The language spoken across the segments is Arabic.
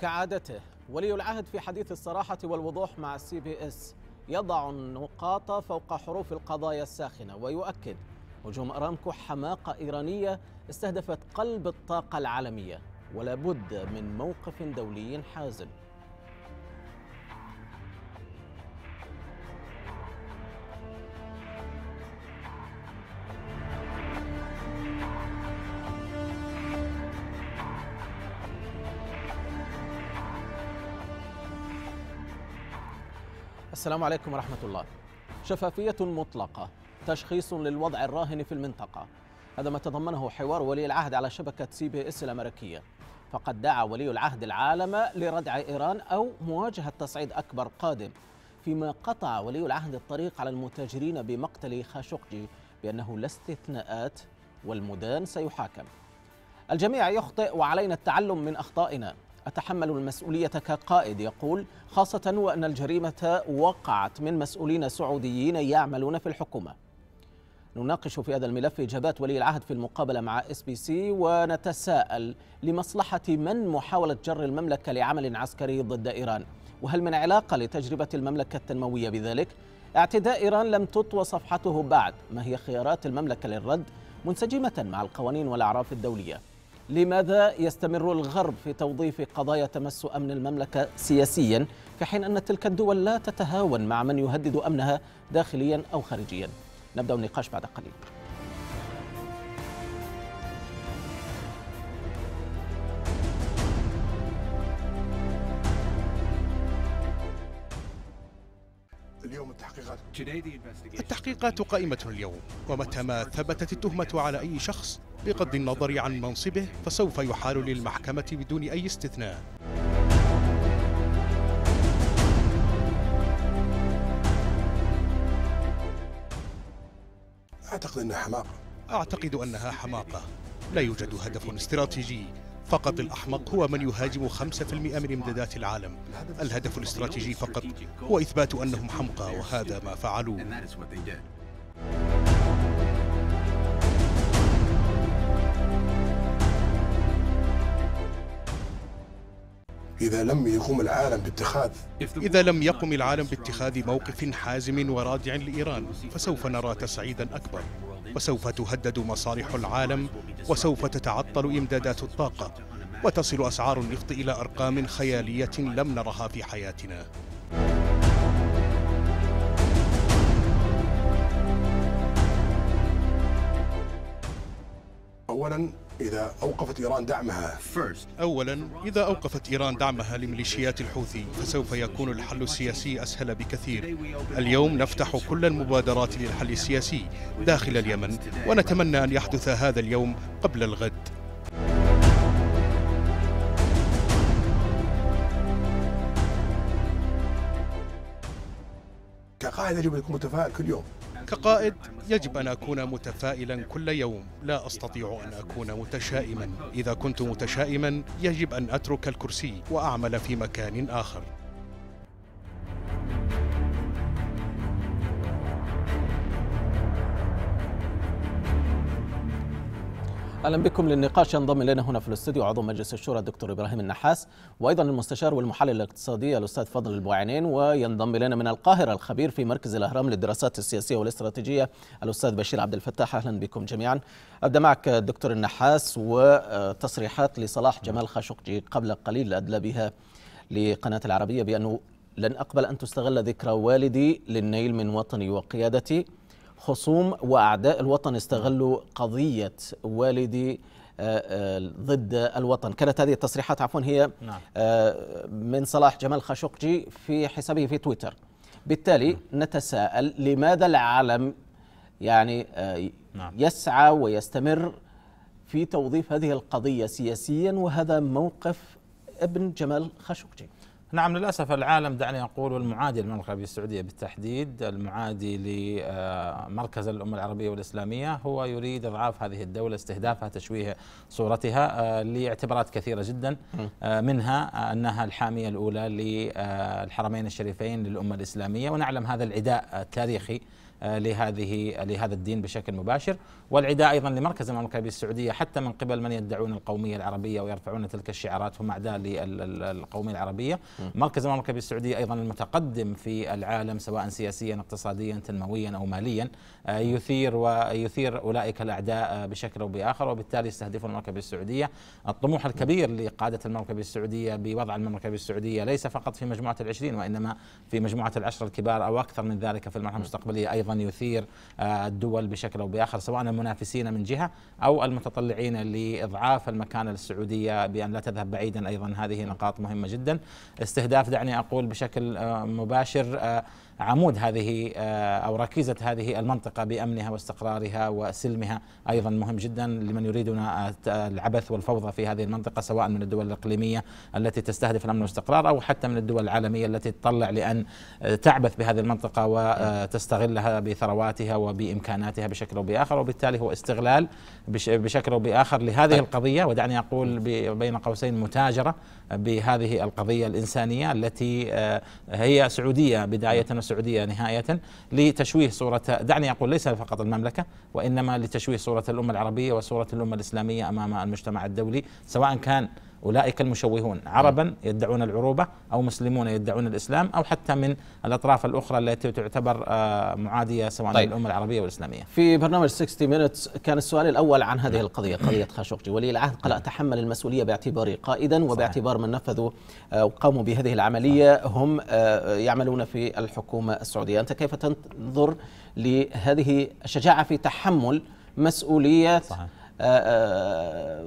كعادته ولي العهد في حديث الصراحة والوضوح مع السي بي اس يضع النقاط فوق حروف القضايا الساخنة ويؤكد هجوم أرامكو حماقة إيرانية استهدفت قلب الطاقة العالمية ولا بد من موقف دولي حازم السلام عليكم ورحمة الله شفافية مطلقة تشخيص للوضع الراهن في المنطقة هذا ما تضمنه حوار ولي العهد على شبكة سي بي اس الأمريكية فقد دعا ولي العهد العالم لردع إيران أو مواجهة تصعيد أكبر قادم فيما قطع ولي العهد الطريق على المتاجرين بمقتل خاشقجي بأنه لا استثناءات والمدان سيحاكم الجميع يخطئ وعلينا التعلم من أخطائنا أتحمل المسؤولية كقائد يقول خاصة وأن الجريمة وقعت من مسؤولين سعوديين يعملون في الحكومة نناقش في هذا الملف إجابات ولي العهد في المقابلة مع اس بي سي ونتساءل لمصلحة من محاولة جر المملكة لعمل عسكري ضد إيران وهل من علاقة لتجربة المملكة التنموية بذلك؟ اعتداء إيران لم تطوى صفحته بعد ما هي خيارات المملكة للرد منسجمة مع القوانين والأعراف الدولية لماذا يستمر الغرب في توظيف قضايا تمس امن المملكه سياسيا في حين ان تلك الدول لا تتهاون مع من يهدد امنها داخليا او خارجيا نبدا النقاش بعد قليل التحقيقات قائمة اليوم ومتى ما ثبتت التهمة على أي شخص بغض النظر عن منصبه فسوف يحال للمحكمة بدون أي استثناء أعتقد أنها حماقة أعتقد أنها حماقة لا يوجد هدف استراتيجي فقط الأحمق هو من يهاجم 5% من إمدادات العالم الهدف الاستراتيجي فقط هو إثبات أنهم حمقى وهذا ما فعلوه إذا لم يقم العالم باتخاذ إذا لم يقم العالم باتخاذ موقف حازم ورادع لإيران فسوف نرى تصعيدا أكبر وسوف تهدد مصالح العالم وسوف تتعطل إمدادات الطاقة وتصل أسعار النفط إلى أرقام خيالية لم نرها في حياتنا أولا إذا أوقفت إيران دعمها أولا إذا أوقفت إيران دعمها لميليشيات الحوثي فسوف يكون الحل السياسي أسهل بكثير اليوم نفتح كل المبادرات للحل السياسي داخل اليمن ونتمنى أن يحدث هذا اليوم قبل الغد كقاعدة يجب أن يكون متفائل كل يوم كقائد يجب أن أكون متفائلا كل يوم لا أستطيع أن أكون متشائما إذا كنت متشائما يجب أن أترك الكرسي وأعمل في مكان آخر اهلا بكم للنقاش ينضم الينا هنا في الاستوديو عضو مجلس الشورى الدكتور ابراهيم النحاس وايضا المستشار والمحلل الاقتصادي الاستاذ فضل البوعينين وينضم الينا من القاهره الخبير في مركز الاهرام للدراسات السياسيه والاستراتيجيه الاستاذ بشير عبد الفتاح اهلا بكم جميعا ابدا معك الدكتور النحاس وتصريحات لصلاح جمال خاشقجي قبل قليل ادلى بها لقناه العربيه بانه لن اقبل ان تستغل ذكرى والدي للنيل من وطني وقيادتي خصوم واعداء الوطن استغلوا قضيه والدي آه، آه، ضد الوطن كانت هذه التصريحات عفوا هي آه، نعم. من صلاح جمال خاشقجي في حسابه في تويتر بالتالي نعم. نتساءل لماذا العالم يعني نعم. يسعى ويستمر في توظيف هذه القضيه سياسيا وهذا موقف ابن جمال خاشقجي نعم للأسف العالم دعني أقول والمعادي للمملكة العربية السعودية بالتحديد المعادي لمركز الأمة العربية والإسلامية هو يريد إضعاف هذه الدولة استهدافها تشويه صورتها آه، لاعتبارات كثيرة جدا آه، منها آه، أنها الحامية الأولى للحرمين الشريفين للأمة الإسلامية ونعلم هذا العداء التاريخي لهذه لهذا الدين بشكل مباشر والعداء أيضا لمركز المملكة السعودية حتى من قبل من يدعون القومية العربية ويرفعون تلك الشعارات هم أعداء للقومية العربية مركز المملكة السعودية أيضا المتقدم في العالم سواء سياسيا اقتصاديا تنمويا أو ماليا آه، يثير ويثير أولئك الأعداء آه، بشكل أو بآخر وبالتالي يستهدفون المملكة السعودية الطموح الكبير لقادة المملكة السعودية بوضع المملكة السعودية ليس فقط في مجموعة العشرين وإنما في مجموعة العشرة الكبار أو أكثر من ذلك في المرحلة المستقبلية أيضا يثير آه، الدول بشكل أو بآخر سواء المنافسين من جهه او المتطلعين لاضعاف المكانه للسعوديه بان لا تذهب بعيدا ايضا هذه نقاط مهمه جدا استهداف دعني اقول بشكل آه، مباشر آه، عمود هذه آه، او ركيزه هذه المنطقه بامنها واستقرارها وسلمها ايضا مهم جدا لمن يريدنا آه، العبث والفوضى في هذه المنطقه سواء من الدول الاقليميه التي تستهدف الامن والاستقرار او حتى من الدول العالميه التي تطلع لان آه، تعبث بهذه المنطقه وتستغلها بثرواتها وبامكاناتها بشكل او باخر وبالتالي هو استغلال بشكل او باخر لهذه طيب. القضيه ودعني اقول بين قوسين متاجره بهذه القضيه الانسانيه التي هي سعوديه بدايه السعودية نهاية لتشويه صورة دعني أقول ليس فقط المملكة وإنما لتشويه صورة الأمة العربية وصورة الأمة الإسلامية أمام المجتمع الدولي سواء كان أولئك المشوهون عربا نعم. يدعون العروبة أو مسلمون يدعون الإسلام أو حتى من الأطراف الأخرى التي تعتبر آه، معادية سواء طيب. للأمة العربية والإسلامية في برنامج 60 مينتس كان السؤال الأول عن هذه القضية قضية خاشقجي ولي العهد قال نعم. أتحمل المسؤولية باعتباري قائدا وباعتبار من نفذوا آه، وقاموا بهذه العملية نعم. هم آه، يعملون في الحكومة السعودية أنت كيف تنظر لهذه الشجاعة في تحمل مسؤولية صحيح. آه، آه،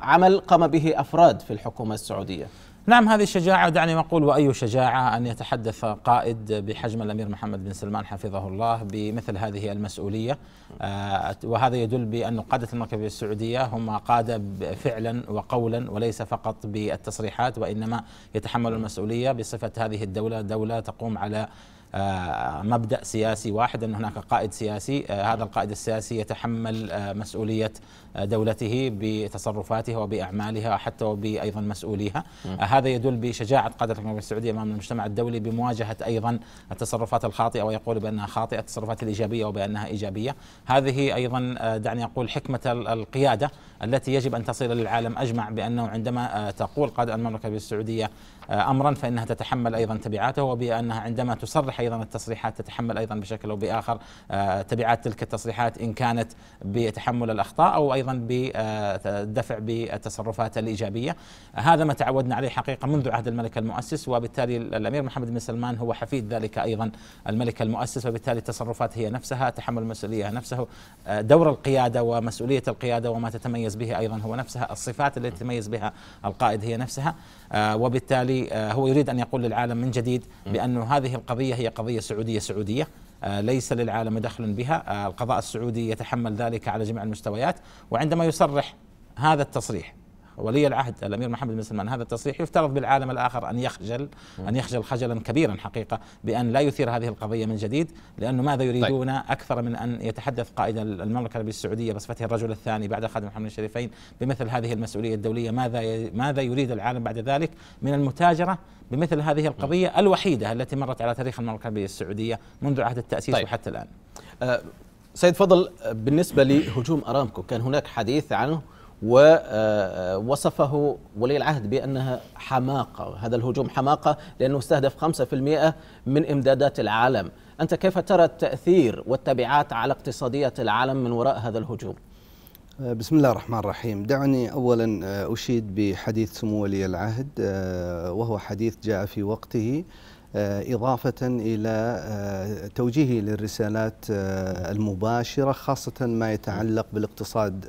عمل قام به افراد في الحكومه السعوديه. نعم هذه الشجاعة دعني أقول وأي شجاعة أن يتحدث قائد بحجم الأمير محمد بن سلمان حفظه الله بمثل هذه المسؤولية آه، وهذا يدل بأن قادة المركبة السعودية هم قادة فعلا وقولا وليس فقط بالتصريحات وإنما يتحملوا المسؤولية بصفة هذه الدولة دولة تقوم على آه، مبدا سياسي واحد ان هناك قائد سياسي آه، هذا القائد السياسي يتحمل آه، مسؤوليه دولته بتصرفاتها وباعمالها حتى وبايضا مسؤوليها هذا يدل بشجاعه قاده المملكه السعوديه امام المجتمع الدولي بمواجهه ايضا التصرفات الخاطئه ويقول بانها خاطئه التصرفات الايجابيه وبانها ايجابيه هذه ايضا دعني اقول حكمه القياده التي يجب ان تصل للعالم اجمع بانه عندما تقول قاده المملكه السعوديه آه، امرا فانها تتحمل ايضا تبعاته وبانها عندما تصرح ايضا التصريحات تتحمل ايضا بشكل او باخر آه، تبعات تلك التصريحات ان كانت بتحمل الاخطاء او ايضا بالدفع بالتصرفات الايجابيه هذا ما تعودنا عليه حقيقه منذ عهد الملك المؤسس وبالتالي الامير محمد بن سلمان هو حفيد ذلك ايضا الملك المؤسس وبالتالي التصرفات هي نفسها تحمل المسؤوليه نفسه آه، دور القياده ومسؤوليه القياده وما تتميز به ايضا هو نفسها الصفات التي يتميز بها القائد هي نفسها آه، وبالتالي آه، هو يريد أن يقول للعالم من جديد بأن هذه القضية هي قضية سعودية سعودية آه، ليس للعالم دخل بها القضاء السعودي يتحمل ذلك على جميع المستويات وعندما يصرح هذا التصريح ولي العهد الامير محمد بن سلمان هذا التصريح يفترض بالعالم الاخر ان يخجل ان يخجل خجلا كبيرا حقيقه بان لا يثير هذه القضيه من جديد لانه ماذا طيب. يريدون اكثر من ان يتحدث قائد المملكه العربيه السعوديه بصفته الرجل الثاني بعد خادم محمد الشريفين بمثل هذه المسؤوليه الدوليه ماذا ماذا يريد العالم بعد ذلك من المتاجره بمثل هذه القضيه الوحيده التي مرت على تاريخ المملكه العربيه السعوديه منذ عهد التاسيس طيب. وحتى الان. أه سيد فضل بالنسبه لهجوم ارامكو كان هناك حديث عنه ووصفه آه، ولي العهد بأنها حماقة هذا الهجوم حماقة لأنه استهدف 5% من إمدادات العالم أنت كيف ترى التأثير والتبعات على اقتصادية العالم من وراء هذا الهجوم؟ آه، بسم الله الرحمن الرحيم دعني أولا آه، أشيد بحديث سمو ولي العهد وهو حديث جاء في وقته آه، إضافة إلى آه، توجيهي للرسالات آه، المباشرة خاصة ما يتعلق بالاقتصاد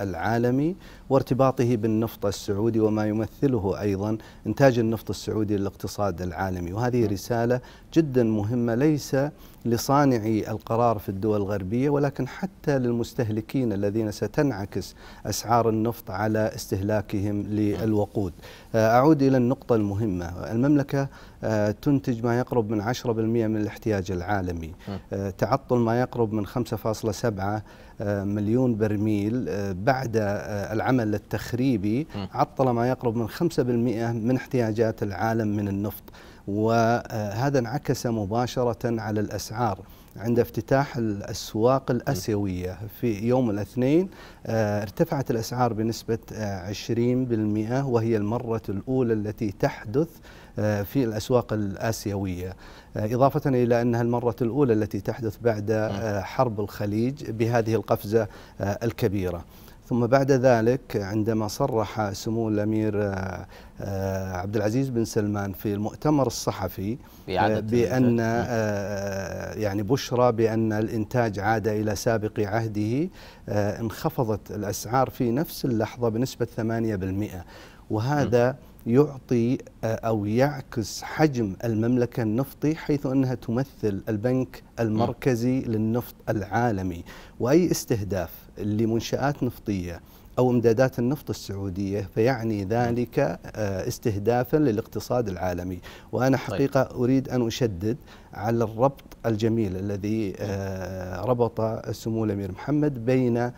العالمي وارتباطه بالنفط السعودي وما يمثله أيضا إنتاج النفط السعودي للاقتصاد العالمي وهذه نعم. رسالة جدا مهمة ليس لصانعي القرار في الدول الغربية ولكن حتى للمستهلكين الذين ستنعكس أسعار النفط على استهلاكهم للوقود آه، أعود إلى النقطة المهمة المملكة آه، تنتج ما يقرب من 10% من الاحتياج العالمي نعم. آه، تعطل ما يقرب من 5.7 مليون برميل آه، بعد آه، العمل التخريبي عطل ما يقرب من 5% من احتياجات العالم من النفط وهذا انعكس مباشرة على الأسعار عند افتتاح الأسواق الأسيوية في يوم الاثنين آه، ارتفعت الأسعار بنسبة 20% وهي المرة الأولى التي تحدث آه، في الأسواق الآسيوية آه، إضافة إلى أنها المرة الأولى التي تحدث بعد آه، حرب الخليج بهذه القفزة الكبيرة ثم بعد ذلك عندما صرح سمو الامير عبد العزيز بن سلمان في المؤتمر الصحفي بان يعني بشرى بان الانتاج عاد الى سابق عهده انخفضت الاسعار في نفس اللحظه بنسبه 8% وهذا م. يعطي آه، او يعكس حجم المملكه النفطي حيث انها تمثل البنك المركزي للنفط العالمي واي استهداف لمنشات نفطيه او امدادات النفط السعوديه فيعني ذلك آه، استهدافا للاقتصاد العالمي وانا طيب. حقيقه اريد ان اشدد على الربط الجميل الذي آه، ربط سمو الامير محمد بين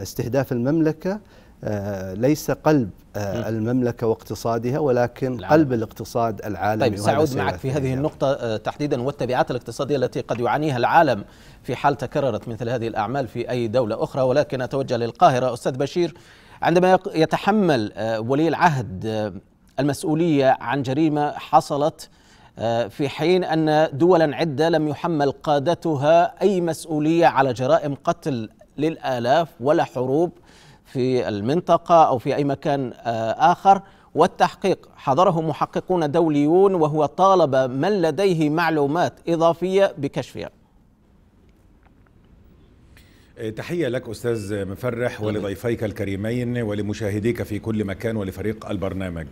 استهداف المملكه آه، ليس قلب آه، المملكة واقتصادها ولكن العالم. قلب الاقتصاد العالمي طيب سأعود معك في هذه النقطة آه، تحديدا والتبعات الاقتصادية التي قد يعانيها العالم في حال تكررت مثل هذه الأعمال في أي دولة أخرى ولكن أتوجه للقاهرة أستاذ بشير عندما يتحمل ولي العهد المسؤولية عن جريمة حصلت في حين أن دولا عدة لم يحمل قادتها أي مسؤولية على جرائم قتل للآلاف ولا حروب في المنطقة أو في أي مكان آه، آخر والتحقيق حضره محققون دوليون وهو طالب من لديه معلومات إضافية بكشفها آه، تحية لك أستاذ مفرح ولضيفيك الكريمين ولمشاهديك في كل مكان ولفريق البرنامج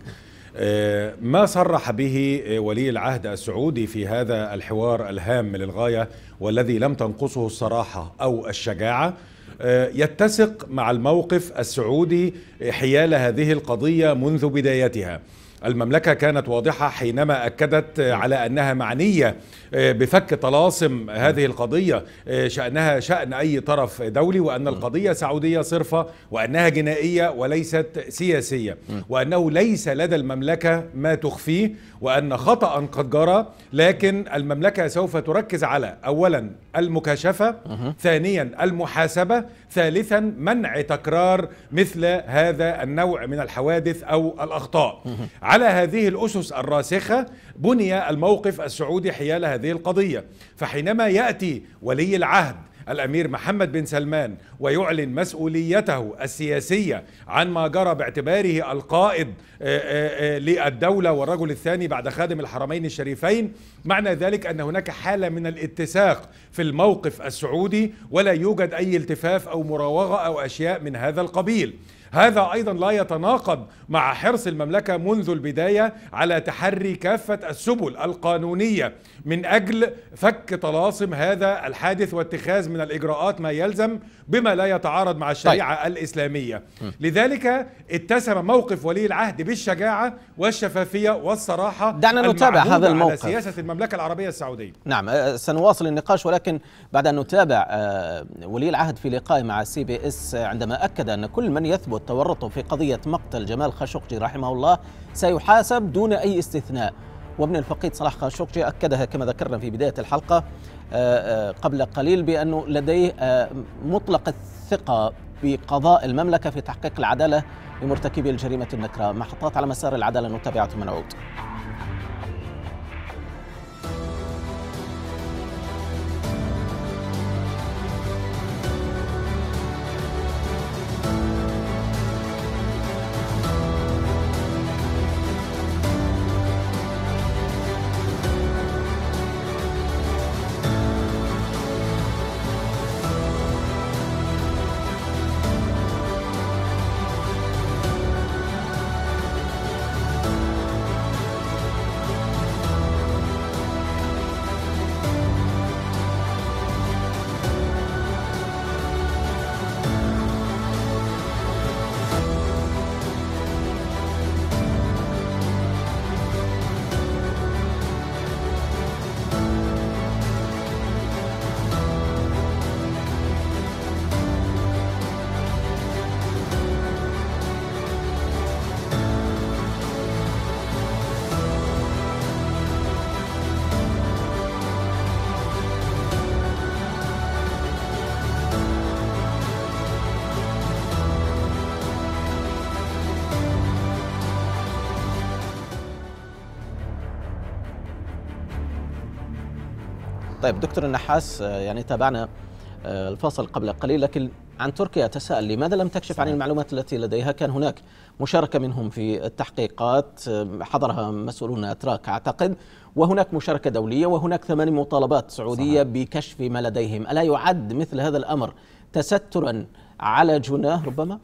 آه، ما صرح به ولي العهد السعودي في هذا الحوار الهام للغاية والذي لم تنقصه الصراحة أو الشجاعة آه، يتسق مع الموقف السعودي حيال هذه القضية منذ بدايتها المملكة كانت واضحة حينما أكدت على أنها معنية آه، بفك طلاسم هذه القضية آه، شأنها شأن أي طرف دولي وأن القضية سعودية صرفة وأنها جنائية وليست سياسية وأنه ليس لدى المملكة ما تخفيه وأن خطأ قد جرى لكن المملكة سوف تركز على أولا المكاشفة ثانيا المحاسبة ثالثا منع تكرار مثل هذا النوع من الحوادث أو الأخطاء على هذه الأسس الراسخة بني الموقف السعودي حيال هذه القضية فحينما يأتي ولي العهد الأمير محمد بن سلمان ويعلن مسؤوليته السياسية عن ما جرى باعتباره القائد آه، آه، آه، للدولة والرجل الثاني بعد خادم الحرمين الشريفين معنى ذلك أن هناك حالة من الاتساق في الموقف السعودي ولا يوجد أي التفاف أو مراوغة أو أشياء من هذا القبيل هذا أيضا لا يتناقض مع حرص المملكة منذ البداية على تحري كافة السبل القانونية من أجل فك طلاسم هذا الحادث واتخاذ من الإجراءات ما يلزم بما لا يتعارض مع الشريعة طيب. الإسلامية م. لذلك اتسم موقف ولي العهد بالشجاعة والشفافية والصراحة دعنا نتابع هذا الموقف على سياسة المملكة العربية السعودية نعم أه، سنواصل النقاش ولكن بعد أن نتابع أه، ولي العهد في لقائه مع سي بي اس أه، عندما أكد أن كل من يثبت تورطه في قضية مقتل جمال خاشقجي رحمه الله سيحاسب دون أي استثناء وابن الفقيد صلاح خاشقجي أكدها كما ذكرنا في بداية الحلقة آه، آه، قبل قليل بأنه لديه آه، مطلق الثقة بقضاء المملكة في تحقيق العدالة لمرتكبي الجريمة النكرة محطات على مسار العدالة نتابعها من عود طيب دكتور النحاس آه، يعني تابعنا آه، الفاصل قبل قليل لكن عن تركيا أتساءل لماذا لم تكشف عن المعلومات التي لديها كان هناك مشاركة منهم في التحقيقات آه، حضرها مسؤولون أتراك أعتقد وهناك مشاركة دولية وهناك ثمان مطالبات سعودية صحيح. بكشف ما لديهم ألا يعد مثل هذا الأمر تسترا على جناه ربما؟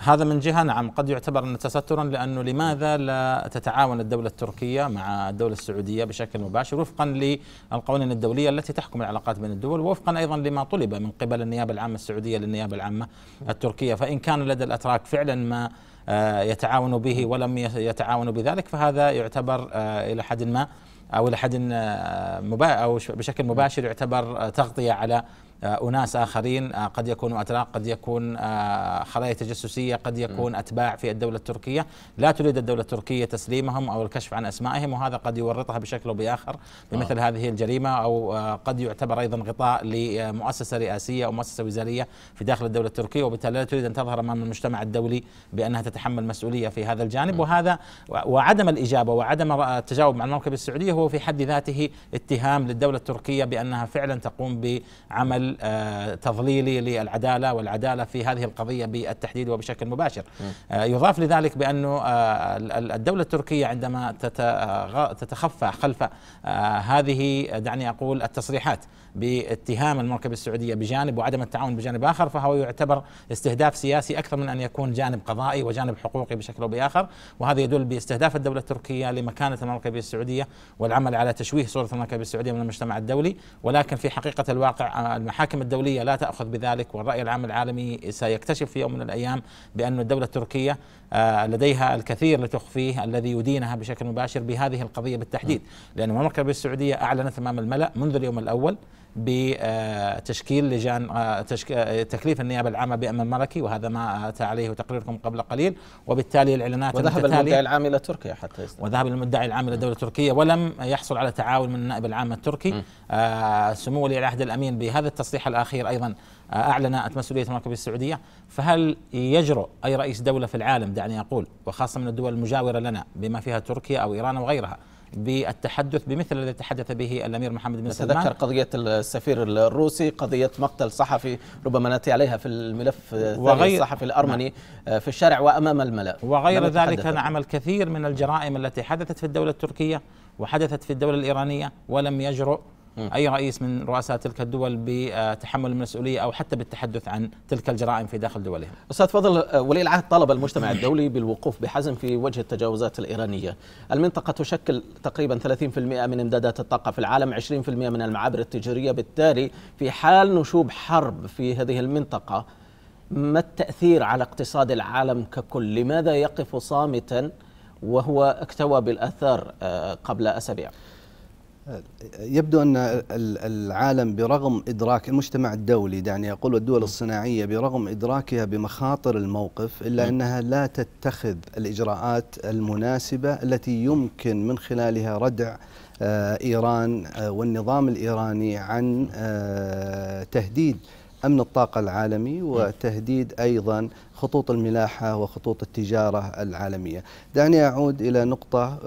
هذا من جهه نعم قد يعتبر ان تسترا لانه لماذا لا تتعاون الدوله التركيه مع الدوله السعوديه بشكل مباشر وفقا للقوانين الدوليه التي تحكم العلاقات بين الدول ووفقا ايضا لما طلب من قبل النيابه العامه السعوديه للنيابه العامه التركيه فان كان لدى الاتراك فعلا ما آه، يتعاون به ولم يتعاونوا بذلك فهذا يعتبر آه، الى حد ما او الى حد آه، او بشكل مباشر يعتبر تغطيه على آه، اناس اخرين آه، قد يكونوا اتراك قد يكون آه، خلايا تجسسيه قد يكون اتباع في الدوله التركيه لا تريد الدوله التركيه تسليمهم او الكشف عن اسمائهم وهذا قد يورطها بشكل او باخر بمثل آه. هذه الجريمه او قد يعتبر ايضا غطاء لمؤسسه رئاسيه او مؤسسه وزاريه في داخل الدوله التركيه وبالتالي لا تريد ان تظهر امام المجتمع الدولي بانها تتحمل مسؤوليه في هذا الجانب وهذا وعدم الاجابه وعدم التجاوب مع المركبه السعوديه هو في حد ذاته اتهام للدوله التركيه بانها فعلا تقوم بعمل التضليلي للعداله والعداله في هذه القضيه بالتحديد وبشكل مباشر. آه، يضاف لذلك بأن آه، الدوله التركيه عندما آه، تتخفى خلف هذه دعني اقول التصريحات باتهام المركبة السعودية بجانب وعدم التعاون بجانب آخر فهو يعتبر استهداف سياسي أكثر من أن يكون جانب قضائي وجانب حقوقي بشكل أو بآخر وهذا يدل باستهداف الدولة التركية لمكانة المركبة السعودية والعمل على تشويه صورة المركبة السعودية من المجتمع الدولي ولكن في حقيقة الواقع آه، المحاكم الدولية لا تأخذ بذلك والرأي العام العالمي سيكتشف في يوم من الأيام بأن الدولة التركية آه، لديها الكثير لتخفيه الذي يدينها بشكل مباشر بهذه القضية بالتحديد نعم. لأن المركبة السعودية أعلنت أمام الملأ منذ اليوم الأول بتشكيل لجان آه، آه، تكليف النيابه العامه بامن ملكي وهذا ما اتى عليه تقريركم قبل قليل وبالتالي الاعلانات وذهب المدعي العام الى تركيا حتى يستمر. وذهب المدعي العام الى الدوله التركيه ولم يحصل على تعاون من النائب العام التركي آه، سمو ولي العهد الامين بهذا التصريح الاخير ايضا اعلن مسؤوليه المملكه السعوديه فهل يجرؤ اي رئيس دوله في العالم دعني اقول وخاصه من الدول المجاوره لنا بما فيها تركيا او ايران وغيرها بالتحدث بمثل الذي تحدث به الامير محمد بن سلمان نتذكر قضيه السفير الروسي قضيه مقتل صحفي ربما ناتي عليها في الملف وغير الصحفي الارمني نعم. آه، في الشارع وامام الملا وغير ذلك نعم الكثير من الجرائم التي حدثت في الدوله التركيه وحدثت في الدوله الايرانيه ولم يجرؤ أي رئيس من رؤساء تلك الدول بتحمل المسؤولية أو حتى بالتحدث عن تلك الجرائم في داخل دولهم أستاذ فضل ولي العهد طلب المجتمع الدولي بالوقوف بحزم في وجه التجاوزات الإيرانية المنطقة تشكل تقريبا 30% من إمدادات الطاقة في العالم 20% من المعابر التجارية بالتالي في حال نشوب حرب في هذه المنطقة ما التأثير على اقتصاد العالم ككل لماذا يقف صامتا وهو اكتوى بالآثار آه، قبل أسابيع يبدو ان العالم برغم ادراك المجتمع الدولي دعني اقول والدول الصناعيه برغم ادراكها بمخاطر الموقف الا انها لا تتخذ الاجراءات المناسبه التي يمكن من خلالها ردع آه، ايران آه، والنظام الايراني عن آه، تهديد امن الطاقه العالمي وتهديد ايضا خطوط الملاحه وخطوط التجاره العالميه. دعني اعود الى نقطه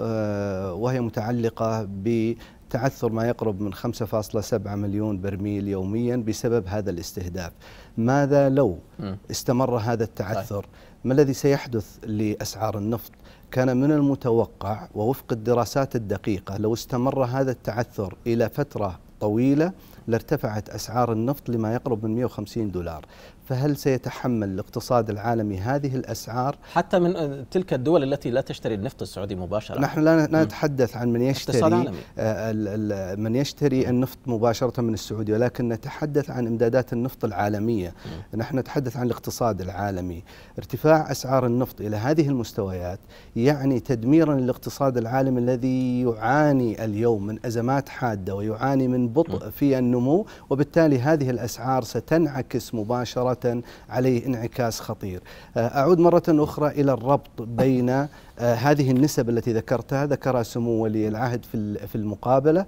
وهي متعلقه ب تعثر ما يقرب من 5.7 مليون برميل يوميا بسبب هذا الاستهداف ماذا لو استمر هذا التعثر ما الذي سيحدث لأسعار النفط كان من المتوقع ووفق الدراسات الدقيقة لو استمر هذا التعثر إلى فترة طويلة لارتفعت أسعار النفط لما يقرب من 150 دولار فهل سيتحمل الاقتصاد العالمي هذه الاسعار؟ حتى من آه، تلك الدول التي لا تشتري النفط السعودي مباشره. نحن لا نتحدث عن من يشتري آه، من يشتري النفط مباشره من السعوديه، ولكن نتحدث عن امدادات النفط العالميه. نحن نتحدث عن الاقتصاد العالمي. ارتفاع اسعار النفط الى هذه المستويات يعني تدميرا للاقتصاد العالمي الذي يعاني اليوم من ازمات حاده ويعاني من بطء في النمو، وبالتالي هذه الاسعار ستنعكس مباشره مباشرة عليه انعكاس خطير آه، أعود مرة أخرى إلى الربط بين آه، هذه النسب التي ذكرتها ذكرها سمو ولي العهد في المقابلة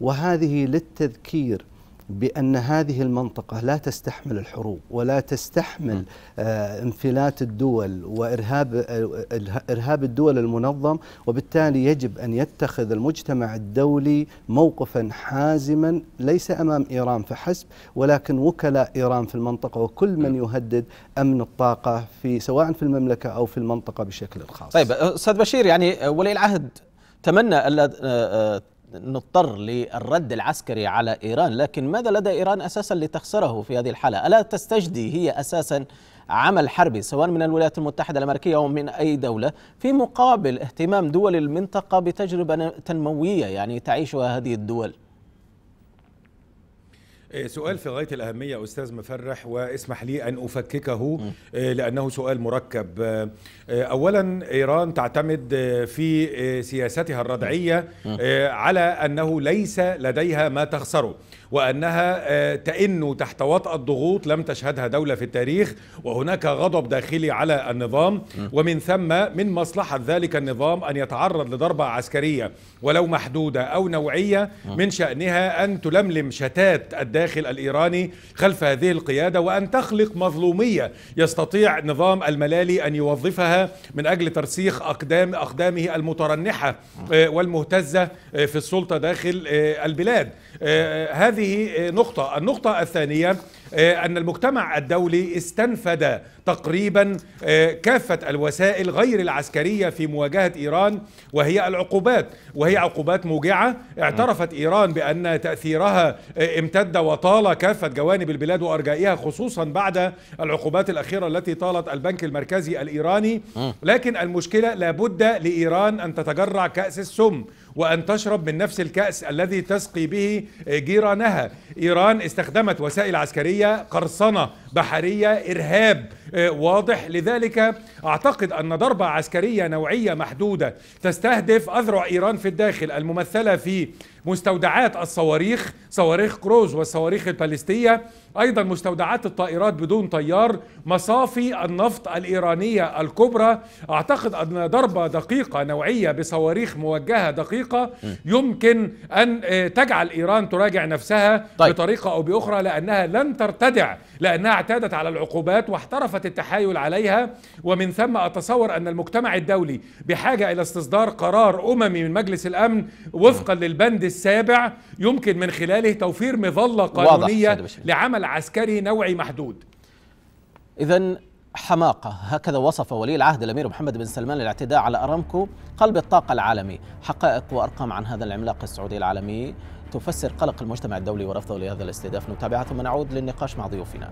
وهذه للتذكير بأن هذه المنطقة لا تستحمل الحروب ولا تستحمل آه، انفلات الدول وإرهاب آه، إرهاب الدول المنظم وبالتالي يجب أن يتخذ المجتمع الدولي موقفا حازما ليس أمام إيران فحسب ولكن وكلاء إيران في المنطقة وكل من يهدد أمن الطاقة في سواء في المملكة أو في المنطقة بشكل خاص طيب أستاذ بشير يعني ولي العهد تمنى ألا آه، نضطر للرد العسكري على إيران لكن ماذا لدى إيران أساسا لتخسره في هذه الحالة ألا تستجدي هي أساسا عمل حربي سواء من الولايات المتحدة الأمريكية أو من أي دولة في مقابل اهتمام دول المنطقة بتجربة تنموية يعني تعيشها هذه الدول آه، سؤال في غايه الاهميه استاذ مفرح واسمح لي ان افككه آه، لانه سؤال مركب آه، اولا ايران تعتمد في سياستها الردعيه على انه ليس لديها ما تخسره وأنها آه، تئن تحت وطأة ضغوط لم تشهدها دولة في التاريخ وهناك غضب داخلي على النظام ومن ثم من مصلحة ذلك النظام أن يتعرض لضربة عسكرية ولو محدودة أو نوعية من شأنها أن تلملم شتات الداخل الإيراني خلف هذه القيادة وأن تخلق مظلومية يستطيع نظام الملالي أن يوظفها من أجل ترسيخ أقدام أقدامه المترنحة آه، والمهتزة آه، في السلطة داخل البلاد هذه هذه نقطة النقطة الثانية آه، أن المجتمع الدولي استنفد تقريبا آه، كافة الوسائل غير العسكرية في مواجهة إيران وهي العقوبات وهي عقوبات موجعة اعترفت إيران بأن تأثيرها آه، امتد وطال كافة جوانب البلاد وأرجائها خصوصا بعد العقوبات الأخيرة التي طالت البنك المركزي الإيراني لكن المشكلة لابد لإيران أن تتجرع كأس السم وأن تشرب من نفس الكأس الذي تسقي به جيرانها إيران استخدمت وسائل عسكرية قرصنة بحرية إرهاب واضح لذلك أعتقد أن ضربة عسكرية نوعية محدودة تستهدف أذرع إيران في الداخل الممثلة في مستودعات الصواريخ صواريخ كروز والصواريخ الباليستيه أيضا مستودعات الطائرات بدون طيار مصافي النفط الإيرانية الكبرى أعتقد أن ضربة دقيقة نوعية بصواريخ موجهة دقيقة يمكن أن آه، تجعل إيران تراجع نفسها طيب. بطريقة أو بأخرى لأنها لن ترتدع لأنها اعتادت على العقوبات واحترفت التحايل عليها ومن ثم أتصور أن المجتمع الدولي بحاجة إلى استصدار قرار أممي من مجلس الأمن وفقا للبند السابع يمكن من خلاله توفير مظلة قانونية لعمل عسكري نوعي محدود إذا حماقة هكذا وصف ولي العهد الأمير محمد بن سلمان الاعتداء على أرامكو قلب الطاقة العالمي حقائق وأرقام عن هذا العملاق السعودي العالمي تفسر قلق المجتمع الدولي ورفضه لهذا الاستهداف ثم نعود للنقاش مع ضيوفنا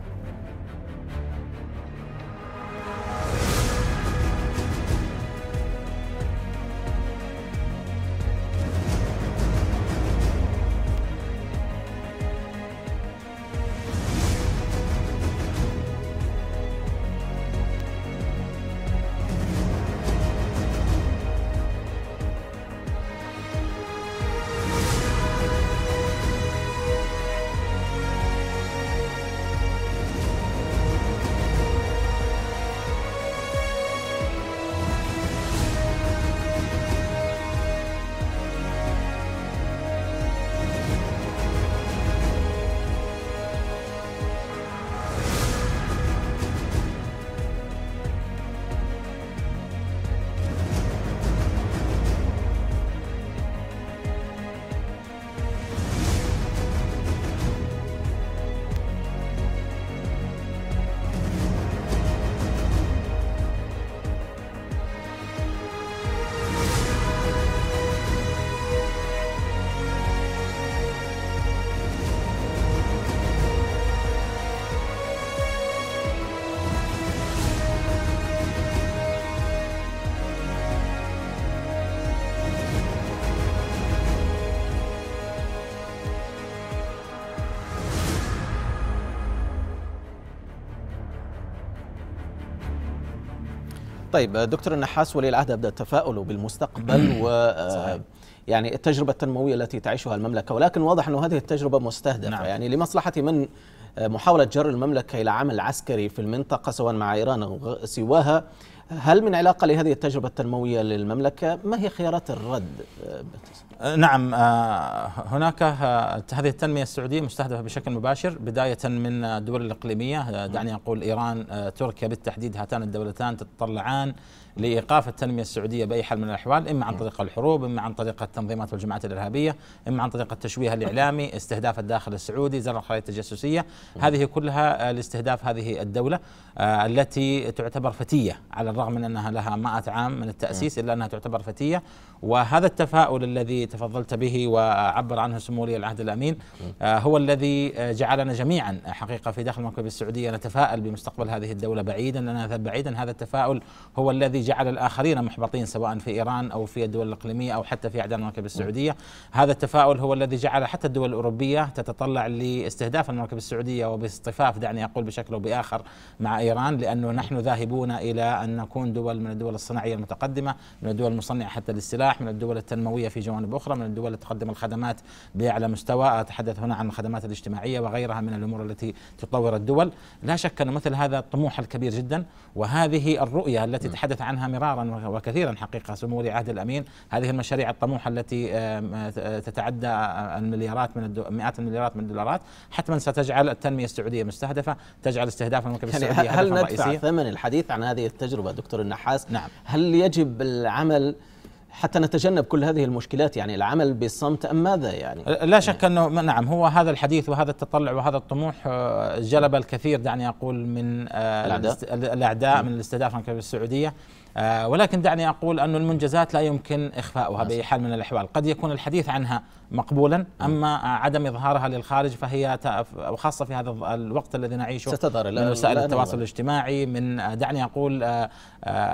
طيب دكتور النحاس ولي العهد ابدا التفاؤل بالمستقبل و آه، يعني التجربه التنمويه التي تعيشها المملكه ولكن واضح انه هذه التجربه مستهدفه نعم. يعني لمصلحه من آه، محاوله جر المملكه الى عمل عسكري في المنطقه سواء مع ايران او سواها هل من علاقة لهذه التجربة التنموية للمملكة ما هي خيارات الرد؟ أه، نعم أه، هناك أه، هذه التنمية السعودية مستهدفة بشكل مباشر بداية من الدول الإقليمية دعني أقول إيران تركيا بالتحديد هاتان الدولتان تتطلعان لإيقاف التنمية السعودية بأي حال من الأحوال إما عن طريق الحروب إما عن طريق التنظيمات والجماعات الإرهابية إما عن طريق التشويه الإعلامي استهداف الداخل السعودي زر الخلايا التجسسية هذه كلها لاستهداف هذه الدولة آه، التي تعتبر فتية على الرغم من أنها لها مائة عام من التأسيس إلا أنها تعتبر فتية وهذا التفاؤل الذي تفضلت به وعبر عنه سمو ولي العهد الأمين آه، هو الذي جعلنا جميعا حقيقة في داخل المملكة السعودية نتفائل بمستقبل هذه الدولة بعيدا لنا بعيدا هذا التفاؤل هو الذي جعل الآخرين محبطين سواء في إيران أو في الدول الإقليمية أو حتى في أعداء المملكة السعودية هذا التفاؤل هو الذي جعل حتى الدول الأوروبية تتطلع لاستهداف المملكة السعودية وباصطفاف دعني أقول بشكل أو بآخر مع إيران لأنه نحن ذاهبون إلى أن نكون دول من الدول الصناعية المتقدمة من الدول المصنعة حتى للسلاح من الدول التنموية في جوانب أخرى من الدول التي تقدم الخدمات بأعلى مستوى أتحدث هنا عن الخدمات الاجتماعية وغيرها من الأمور التي تطور الدول لا شك أن مثل هذا الطموح الكبير جدا وهذه الرؤية التي نعم. تحدث عنها مرارا وكثيرا حقيقة سمو ولي عهد الأمين هذه المشاريع الطموحة التي آه، تتعدى المليارات من الدو... مئات المليارات من الدولارات حتما ستجعل التنمية السعودية مستهدفة تجعل استهداف المملكة يعني السعودية هل ندفع رئيسية؟ ثمن الحديث عن هذه التجربة دكتور النحاس نعم. هل يجب العمل حتى نتجنب كل هذه المشكلات يعني العمل بالصمت أم ماذا يعني أه، لا شك أنه نعم هو هذا الحديث وهذا التطلع وهذا الطموح أه، جلب الكثير دعني أقول من أه، الأعداء, الأعداء من الاستهداف السعودية آه، ولكن دعني أقول أن المنجزات لا يمكن إخفاؤها بأي حال من الأحوال قد يكون الحديث عنها مقبولا أما عدم إظهارها للخارج فهي وخاصة في هذا الوقت الذي نعيشه ستظهر من وسائل التواصل الاجتماعي من آه، دعني أقول آه،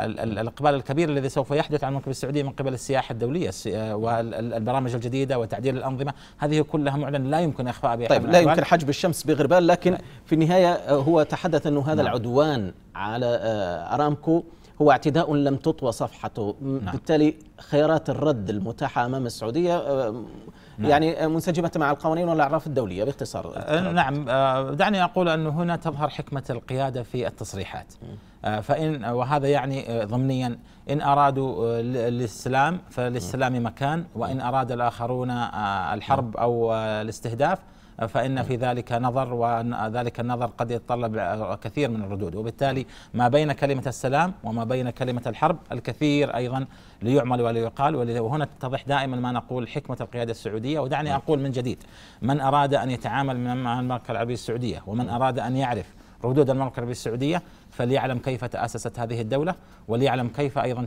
الإقبال الكبير الذي سوف يحدث عن موقف السعودية من قبل السياحة الدولية والبرامج الجديدة وتعديل الأنظمة هذه كلها معلن لا يمكن إخفاء بأي طيب حال لا يمكن حجب الشمس بغربال لكن طيب. في النهاية هو تحدث أنه هذا نعم. العدوان على أرامكو هو اعتداء لم تطوى صفحته نعم. بالتالي خيارات الرد المتاحة أمام السعودية آه، نعم. يعني آه، منسجمة مع القوانين والأعراف الدولية باختصار آه، نعم دعني أقول أنه هنا تظهر حكمة القيادة في التصريحات فإن وهذا يعني ضمنيا إن أرادوا الإسلام فللسلام مكان وإن أراد الآخرون الحرب نعم. أو الاستهداف فإن في ذلك نظر وأن ذلك النظر قد يتطلب كثير من الردود وبالتالي ما بين كلمة السلام وما بين كلمة الحرب الكثير أيضا ليعمل وليقال وهنا تتضح دائما ما نقول حكمة القيادة السعودية ودعني نعم. أقول من جديد من أراد أن يتعامل مع المملكة العربية السعودية ومن أراد أن يعرف ردود المملكه العربيه السعوديه فليعلم كيف تاسست هذه الدوله وليعلم كيف ايضا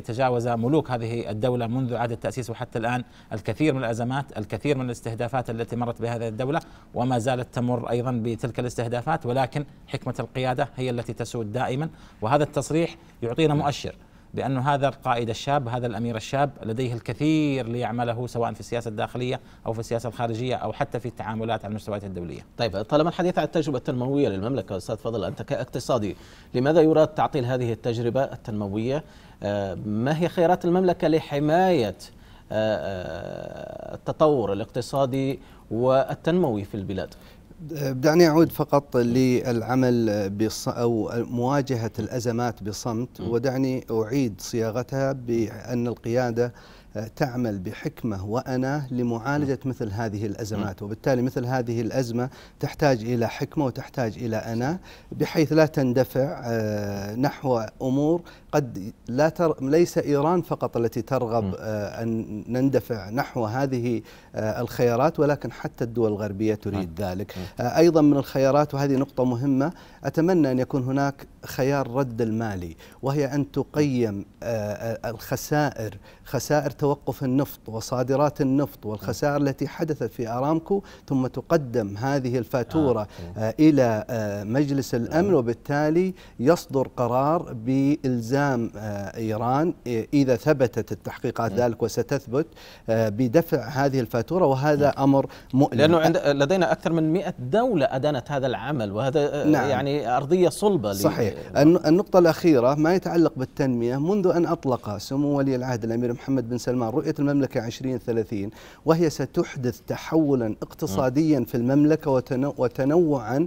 تجاوز ملوك هذه الدوله منذ عهد التاسيس وحتى الان الكثير من الازمات، الكثير من الاستهدافات التي مرت بهذه الدوله وما زالت تمر ايضا بتلك الاستهدافات ولكن حكمه القياده هي التي تسود دائما وهذا التصريح يعطينا مؤشر بأن هذا القائد الشاب هذا الأمير الشاب لديه الكثير ليعمله سواء في السياسة الداخلية أو في السياسة الخارجية أو حتى في التعاملات على المستويات الدولية طيب طالما الحديث عن التجربة التنموية للمملكة أستاذ فضل أنت كاقتصادي لماذا يراد تعطيل هذه التجربة التنموية آه، ما هي خيارات المملكة لحماية آه، آه، التطور الاقتصادي والتنموي في البلاد دعني أعود فقط للعمل بص أو مواجهة الأزمات بصمت ودعني أعيد صياغتها بأن القيادة آه، تعمل بحكمة وأنا لمعالجة مثل هذه الأزمات وبالتالي مثل هذه الأزمة تحتاج إلى حكمة وتحتاج إلى أنا بحيث لا تندفع آه، نحو أمور قد لا تر ليس ايران فقط التي ترغب آه، ان نندفع نحو هذه آه، الخيارات ولكن حتى الدول الغربيه تريد ذلك آه، ايضا من الخيارات وهذه نقطه مهمه اتمنى ان يكون هناك خيار رد المالي وهي ان تقيم الخسائر خسائر توقف النفط وصادرات النفط والخسائر التي حدثت في ارامكو ثم تقدم هذه الفاتوره الى مجلس الامن وبالتالي يصدر قرار بالزام قيام آه، إيران إذا ثبتت التحقيقات ذلك وستثبت آه، بدفع هذه الفاتورة وهذا أمر مؤلم لأنه عند لدينا أكثر من 100 دولة أدانت هذا العمل وهذا آه، نعم يعني أرضية صلبة صحيح النقطة الأخيرة ما يتعلق بالتنمية منذ أن أطلق سمو ولي العهد الأمير محمد بن سلمان رؤية المملكة 2030 وهي ستحدث تحولا اقتصاديا في المملكة وتنوعا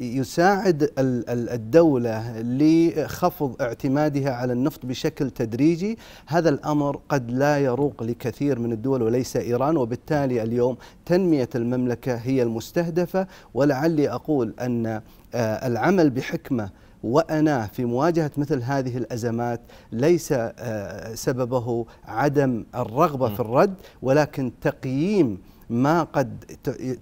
يساعد الدولة لخفض اعتماد اعتمادها على النفط بشكل تدريجي هذا الأمر قد لا يروق لكثير من الدول وليس إيران وبالتالي اليوم تنمية المملكة هي المستهدفة ولعلي أقول أن آه، العمل بحكمة وأنا في مواجهة مثل هذه الأزمات ليس آه، سببه عدم الرغبة في الرد ولكن تقييم ما قد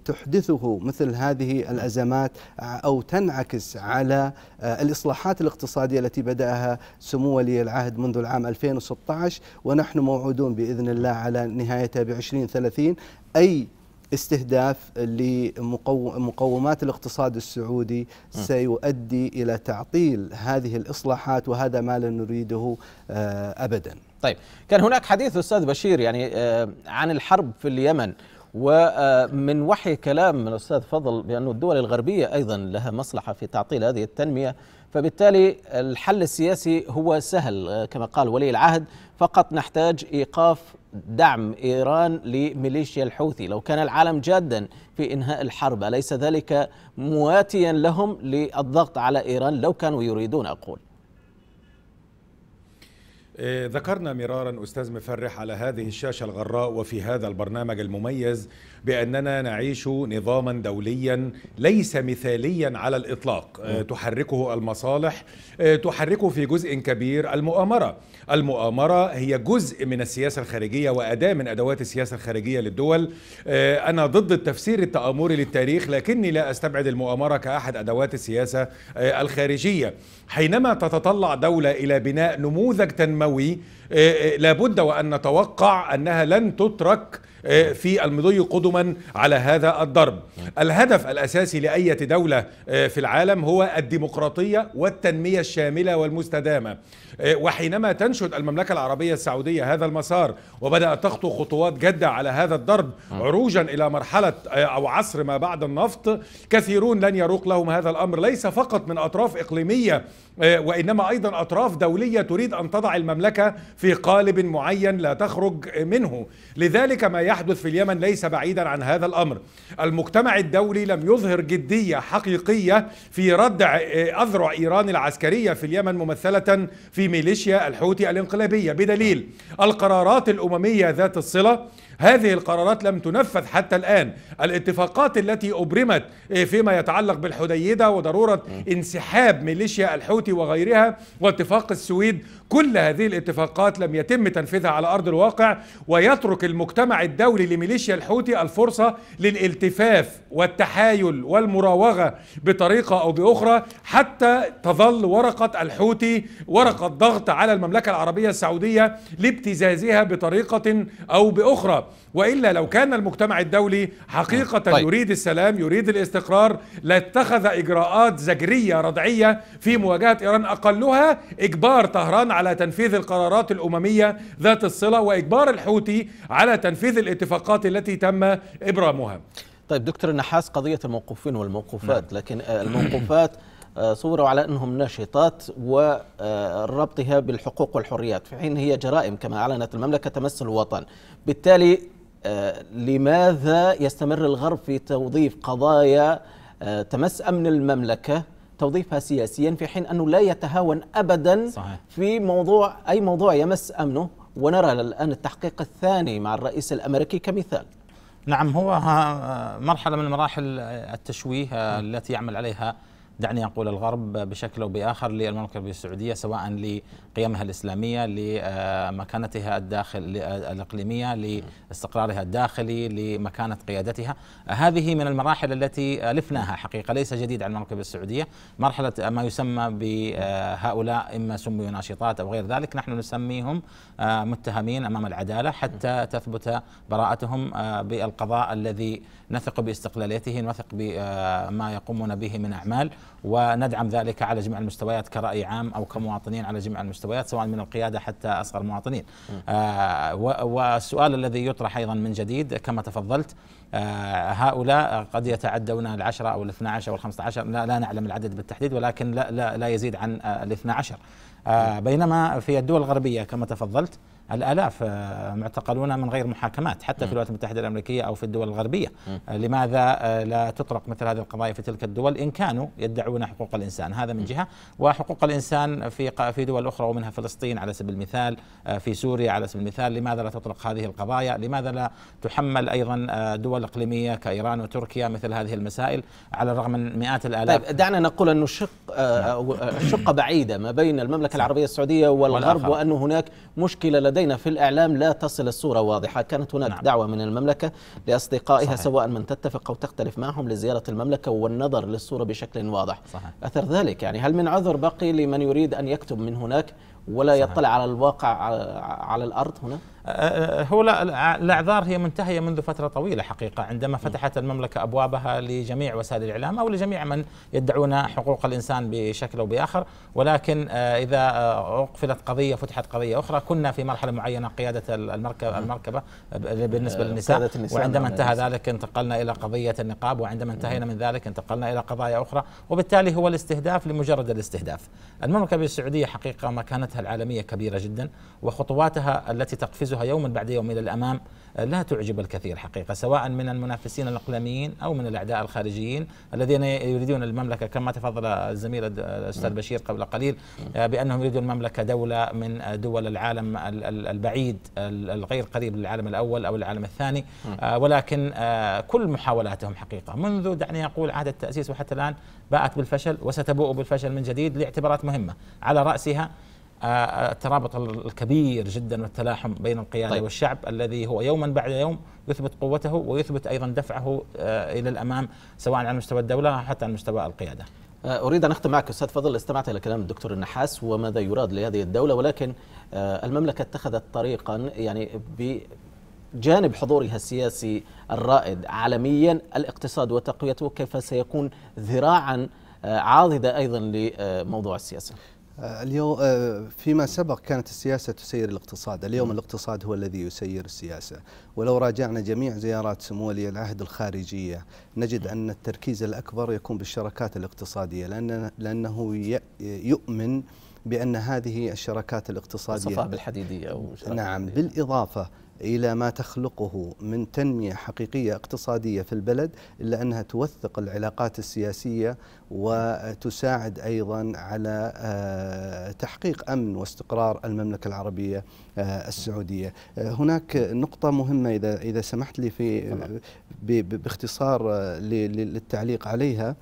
تحدثه مثل هذه الأزمات أو تنعكس على آه، الإصلاحات الاقتصادية التي بدأها سمو ولي العهد منذ العام 2016 ونحن موعودون بإذن الله على نهايتها ب 2030 أي استهداف لمقومات الاقتصاد السعودي سيؤدي الى تعطيل هذه الاصلاحات وهذا ما لا نريده آه، ابدا. طيب، كان هناك حديث استاذ بشير يعني آه، عن الحرب في اليمن ومن وحي كلام الأستاذ فضل بأن الدول الغربية أيضا لها مصلحة في تعطيل هذه التنمية فبالتالي الحل السياسي هو سهل كما قال ولي العهد فقط نحتاج ايقاف دعم ايران لميليشيا الحوثي لو كان العالم جادا في انهاء الحرب اليس ذلك مواتيا لهم للضغط على ايران لو كانوا يريدون اقول إيه، ذكرنا مرارا استاذ مفرح على هذه الشاشه الغراء وفي هذا البرنامج المميز بأننا نعيش نظاما دوليا ليس مثاليا على الإطلاق آه، تحركه المصالح آه، تحركه في جزء كبير المؤامرة المؤامرة هي جزء من السياسة الخارجية وأداة من أدوات السياسة الخارجية للدول آه، أنا ضد التفسير التآمري للتاريخ لكني لا أستبعد المؤامرة كأحد أدوات السياسة الخارجية حينما تتطلع دولة إلى بناء نموذج تنموي لابد وأن نتوقع أنها لن تترك آه، في المضي قدما على هذا الضرب الهدف الأساسي لأية دولة آه، في العالم هو الديمقراطية والتنمية الشاملة والمستدامة آه، وحينما تنشد المملكة العربية السعودية هذا المسار وبدأت تخطو خطوات جادة على هذا الضرب عروجا إلى مرحلة أو عصر ما بعد النفط كثيرون لن يروق لهم هذا الأمر ليس فقط من أطراف إقليمية وإنما أيضا أطراف دولية تريد أن تضع المملكة في قالب معين لا تخرج منه لذلك ما يحدث في اليمن ليس بعيدا عن هذا الأمر المجتمع الدولي لم يظهر جدية حقيقية في ردع أذرع إيران العسكرية في اليمن ممثلة في ميليشيا الحوثي الانقلابية بدليل القرارات الأممية ذات الصلة هذه القرارات لم تنفذ حتى الآن الاتفاقات التي أبرمت إيه، فيما يتعلق بالحديدة وضرورة انسحاب ميليشيا الحوثي وغيرها واتفاق السويد كل هذه الاتفاقات لم يتم تنفيذها على أرض الواقع ويترك المجتمع الدولي لميليشيا الحوثي الفرصة للالتفاف والتحايل والمراوغة بطريقة أو بأخرى حتى تظل ورقة الحوثي ورقة ضغط على المملكة العربية السعودية لابتزازها بطريقة أو بأخرى والا لو كان المجتمع الدولي حقيقه طيب. يريد السلام يريد الاستقرار لاتخذ اجراءات زجريه ردعيه في مواجهه ايران اقلها اجبار طهران على تنفيذ القرارات الامميه ذات الصله واجبار الحوثي على تنفيذ الاتفاقات التي تم ابرامها. طيب دكتور النحاس قضيه الموقوفين والموقوفات نعم. لكن الموقوفات صوروا على انهم ناشطات وربطها بالحقوق والحريات في حين هي جرائم كما اعلنت المملكه تمس الوطن بالتالي آه، لماذا يستمر الغرب في توظيف قضايا آه، تمس امن المملكه توظيفها سياسيا في حين انه لا يتهاون ابدا صحيح. في موضوع اي موضوع يمس امنه ونرى الان التحقيق الثاني مع الرئيس الامريكي كمثال نعم هو آه، مرحله من مراحل التشويه نعم. التي يعمل عليها دعني أقول الغرب بشكل أو بآخر للمملكة العربية السعودية سواء لقيمها الإسلامية لمكانتها الداخل الإقليمية لاستقرارها الداخلي لمكانة قيادتها هذه من المراحل التي ألفناها حقيقة ليس جديد على المملكة العربيه السعودية مرحلة ما يسمى بهؤلاء إما سميوا ناشطات أو غير ذلك نحن نسميهم آه، متهمين أمام العدالة حتى تثبت براءتهم آه، بالقضاء الذي نثق باستقلاليته نثق بما آه، يقومون به من أعمال وندعم ذلك على جميع المستويات كرأي عام أو كمواطنين على جميع المستويات سواء من القيادة حتى أصغر المواطنين آه، والسؤال الذي يطرح أيضا من جديد كما تفضلت آه، هؤلاء قد يتعدون العشرة أو الاثنى عشر أو الخمسة عشر لا, لا نعلم العدد بالتحديد ولكن لا, لا, لا يزيد عن آه، الاثنى عشر بينما في الدول الغربية كما تفضلت الالاف آه، معتقلون من غير محاكمات حتى في الولايات المتحده الامريكيه او في الدول الغربيه آه، لماذا آه، لا تطرق مثل هذه القضايا في تلك الدول ان كانوا يدعون حقوق الانسان هذا من جهه وحقوق الانسان في في دول اخرى ومنها فلسطين على سبيل المثال في سوريا على سبيل المثال لماذا لا تطرق هذه القضايا لماذا لا تحمل ايضا دول اقليميه كايران وتركيا مثل هذه المسائل على الرغم من مئات الالاف طيب دعنا نقول انه شق شقه بعيده ما بين المملكه العربيه السعوديه والغرب وانه هناك مشكله لدي لدينا في الإعلام لا تصل الصورة واضحة كانت هناك نعم. دعوة من المملكة لأصدقائها صحيح. سواء من تتفق أو تختلف معهم لزيارة المملكة والنظر للصورة بشكل واضح صحيح. أثر ذلك يعني هل من عذر بقي لمن يريد أن يكتب من هناك ولا صحيح. يطلع على الواقع على, على الأرض هنا؟ هو الاعذار هي منتهيه منذ فتره طويله حقيقه عندما فتحت المملكه ابوابها لجميع وسائل الاعلام او لجميع من يدعون حقوق الانسان بشكل او باخر ولكن آه، اذا آه، اقفلت قضيه فتحت قضيه اخرى كنا في مرحله معينه قياده المركبه المركبه بالنسبه آه، للنساء وعندما نعم، انتهى نعم. ذلك انتقلنا الى قضيه النقاب وعندما انتهينا من ذلك انتقلنا الى قضايا اخرى وبالتالي هو الاستهداف لمجرد الاستهداف المملكه السعوديه حقيقه مكانتها العالميه كبيره جدا وخطواتها التي تقفز نجهزها يوما بعد يوم إلى الأمام آه، لا تعجب الكثير حقيقة سواء من المنافسين الإقليميين أو من الأعداء الخارجيين الذين يريدون المملكة كما تفضل الزميل الأستاذ بشير قبل قليل آه، بأنهم يريدون المملكة دولة من دول العالم البعيد الغير قريب للعالم الأول أو العالم الثاني آه، ولكن كل محاولاتهم حقيقة منذ دعني أقول عهد التأسيس وحتى الآن باءت بالفشل وستبوء بالفشل من جديد لاعتبارات مهمة على رأسها آه، آه، الترابط الكبير جدا والتلاحم بين القياده طيب. والشعب الذي هو يوما بعد يوم يثبت قوته ويثبت ايضا دفعه آه، الى الامام سواء على مستوى الدوله حتى على مستوى القياده. اريد ان اختم معك استاذ فضل استمعت الى كلام الدكتور النحاس وماذا يراد لهذه الدوله ولكن المملكه اتخذت طريقا يعني بجانب حضورها السياسي الرائد عالميا الاقتصاد وتقويته كيف سيكون ذراعا عاضده ايضا لموضوع السياسه. آه، اليوم آه، فيما سبق كانت السياسة تسير الاقتصاد اليوم الاقتصاد هو الذي يسير السياسة ولو راجعنا جميع زيارات سمو ولي العهد الخارجية نجد أن التركيز الأكبر يكون بالشراكات الاقتصادية لأن لأنه يؤمن بأن هذه الشراكات الاقتصادية الصفاء بالحديدية أو نعم بالإضافة إلى ما تخلقه من تنمية حقيقية اقتصادية في البلد إلا أنها توثق العلاقات السياسية وتساعد أيضا على آه، تحقيق أمن واستقرار المملكة العربية آه، السعودية آه، هناك نقطة مهمة إذا إذا سمحت لي في باختصار للتعليق عليها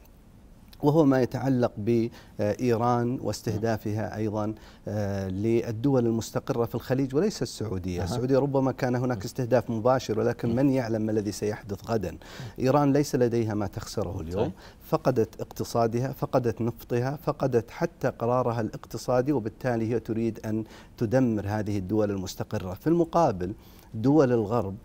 وهو ما يتعلق بإيران واستهدافها أيضا آه، للدول المستقرة في الخليج وليس السعودية أه. السعودية ربما كان هناك استهداف مباشر ولكن من يعلم ما الذي سيحدث غدا إيران ليس لديها ما تخسره اليوم فقدت اقتصادها فقدت نفطها فقدت حتى قرارها الاقتصادي وبالتالي هي تريد أن تدمر هذه الدول المستقرة في المقابل دول الغرب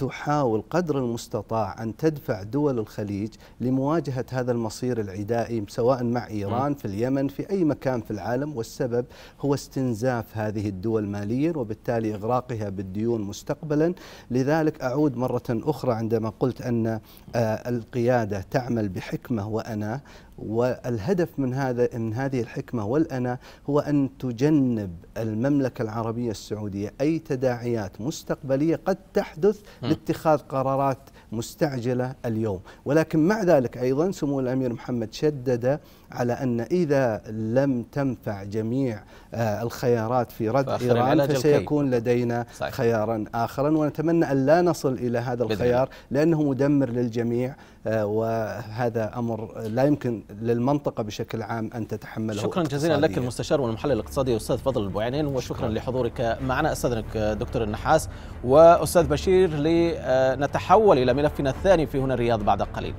تحاول قدر المستطاع أن تدفع دول الخليج لمواجهة هذا المصير العدائي سواء مع إيران في اليمن في أي مكان في العالم والسبب هو استنزاف هذه الدول ماليا وبالتالي إغراقها بالديون مستقبلا لذلك أعود مرة أخرى عندما قلت أن آه، القيادة تعمل بحكمة وأنا والهدف من هذا من هذه الحكمه والأنا هو ان تجنب المملكه العربيه السعوديه اي تداعيات مستقبليه قد تحدث لاتخاذ قرارات مستعجله اليوم، ولكن مع ذلك ايضا سمو الامير محمد شدد على أن إذا لم تنفع جميع آه، الخيارات في رد إيران فسيكون لدينا صحيح. خيارا آخرا ونتمنى أن لا نصل إلى هذا الخيار لأنه مدمر للجميع آه، وهذا أمر لا يمكن للمنطقة بشكل عام أن تتحمله شكرا جزيلا لك المستشار والمحلل الاقتصادي أستاذ فضل البوعينين وشكرا لحضورك معنا أستاذنك آه، دكتور النحاس وأستاذ بشير لنتحول إلى ملفنا الثاني في هنا الرياض بعد قليل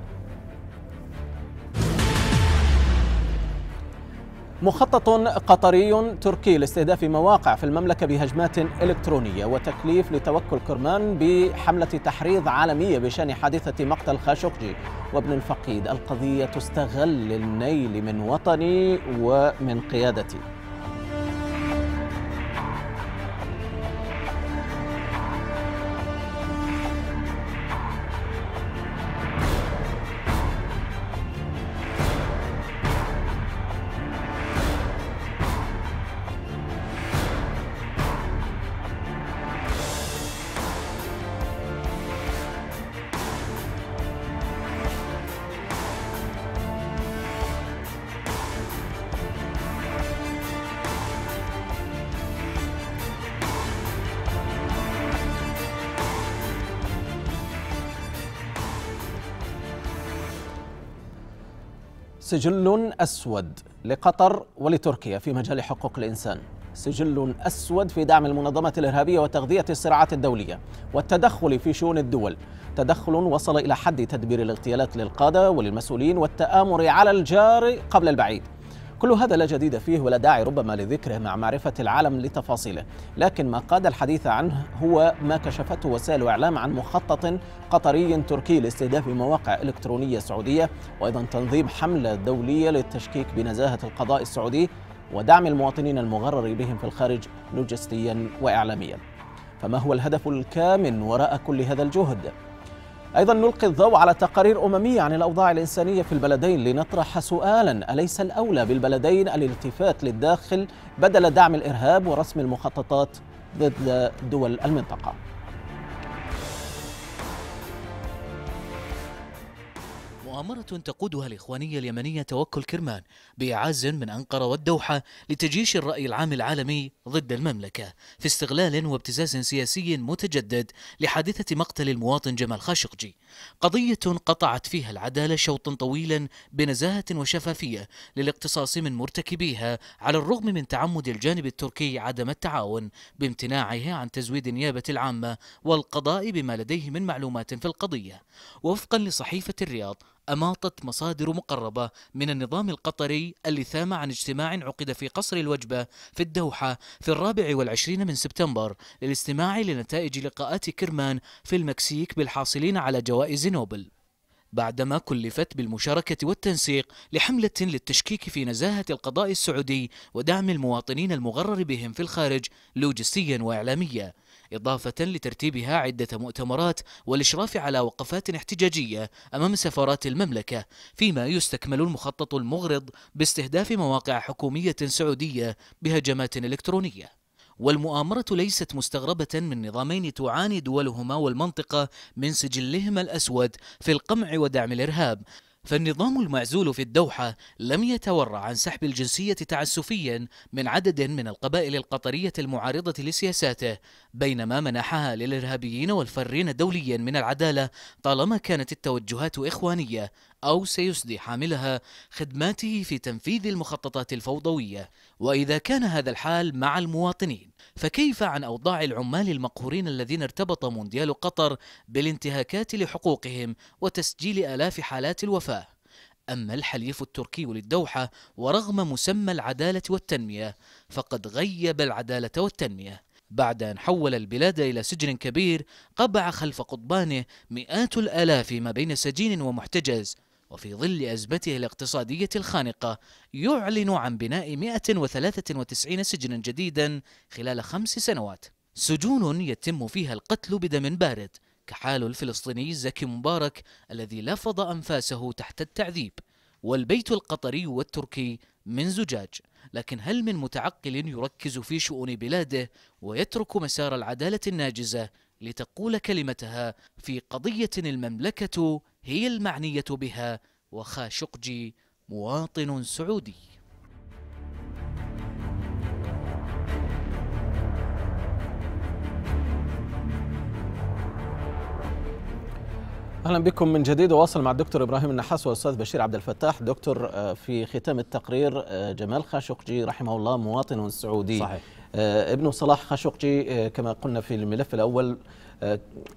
مخطط قطري تركي لاستهداف مواقع في المملكة بهجمات إلكترونية وتكليف لتوكل كرمان بحملة تحريض عالمية بشأن حادثة مقتل خاشقجي وابن الفقيد القضية تستغل للنيل من وطني ومن قيادتي سجل أسود لقطر ولتركيا في مجال حقوق الإنسان سجل أسود في دعم المنظمة الإرهابية وتغذية الصراعات الدولية والتدخل في شؤون الدول تدخل وصل إلى حد تدبير الاغتيالات للقادة وللمسؤولين والتآمر على الجار قبل البعيد كل هذا لا جديد فيه ولا داعي ربما لذكره مع معرفة العالم لتفاصيله لكن ما قاد الحديث عنه هو ما كشفته وسائل الإعلام عن مخطط قطري تركي لاستهداف مواقع إلكترونية سعودية وأيضا تنظيم حملة دولية للتشكيك بنزاهة القضاء السعودي ودعم المواطنين المغرر بهم في الخارج لوجستيا وإعلاميا فما هو الهدف الكامن وراء كل هذا الجهد؟ أيضا نلقي الضوء على تقارير أممية عن الأوضاع الإنسانية في البلدين لنطرح سؤالا أليس الأولى بالبلدين الالتفات للداخل بدل دعم الإرهاب ورسم المخططات ضد دول المنطقة مؤامرة تقودها الإخوانية اليمنية توكل كرمان بإعاز من أنقرة والدوحة لتجيش الرأي العام العالمي ضد المملكة في استغلال وابتزاز سياسي متجدد لحادثة مقتل المواطن جمال خاشقجي قضية قطعت فيها العدالة شوطا طويلا بنزاهة وشفافية للاقتصاص من مرتكبيها على الرغم من تعمد الجانب التركي عدم التعاون بامتناعه عن تزويد النيابة العامة والقضاء بما لديه من معلومات في القضية وفقا لصحيفة الرياض أماطت مصادر مقربة من النظام القطري اللثام عن اجتماع عقد في قصر الوجبة في الدوحة في الرابع والعشرين من سبتمبر للاستماع لنتائج لقاءات كرمان في المكسيك بالحاصلين على جوائز نوبل بعدما كلفت بالمشاركة والتنسيق لحملة للتشكيك في نزاهة القضاء السعودي ودعم المواطنين المغرر بهم في الخارج لوجستيا وإعلاميا إضافة لترتيبها عدة مؤتمرات والإشراف على وقفات احتجاجية أمام سفارات المملكة فيما يستكمل المخطط المغرض باستهداف مواقع حكومية سعودية بهجمات إلكترونية والمؤامرة ليست مستغربة من نظامين تعاني دولهما والمنطقة من سجلهما الأسود في القمع ودعم الإرهاب فالنظام المعزول في الدوحة لم يتورع عن سحب الجنسية تعسفيا من عدد من القبائل القطرية المعارضة لسياساته بينما منحها للإرهابيين والفارين دوليا من العدالة طالما كانت التوجهات إخوانية أو سيسدي حاملها خدماته في تنفيذ المخططات الفوضوية وإذا كان هذا الحال مع المواطنين فكيف عن أوضاع العمال المقهورين الذين ارتبط مونديال قطر بالانتهاكات لحقوقهم وتسجيل آلاف حالات الوفاة أما الحليف التركي للدوحة ورغم مسمى العدالة والتنمية فقد غيب العدالة والتنمية بعد أن حول البلاد إلى سجن كبير قبع خلف قضبانه مئات الآلاف ما بين سجين ومحتجز وفي ظل أزمته الاقتصادية الخانقة يعلن عن بناء 193 سجنا جديدا خلال خمس سنوات سجون يتم فيها القتل بدم بارد كحال الفلسطيني زكي مبارك الذي لفظ أنفاسه تحت التعذيب والبيت القطري والتركي من زجاج لكن هل من متعقل يركز في شؤون بلاده ويترك مسار العدالة الناجزة لتقول كلمتها في قضية المملكة هي المعنية بها وخاشقجي مواطن سعودي اهلا بكم من جديد واصل مع الدكتور ابراهيم النحاس والاستاذ بشير عبد الفتاح دكتور آه، في ختام التقرير آه، جمال خاشقجي رحمه الله مواطن سعودي صحيح آه، ابن صلاح خاشقجي كما قلنا في الملف الاول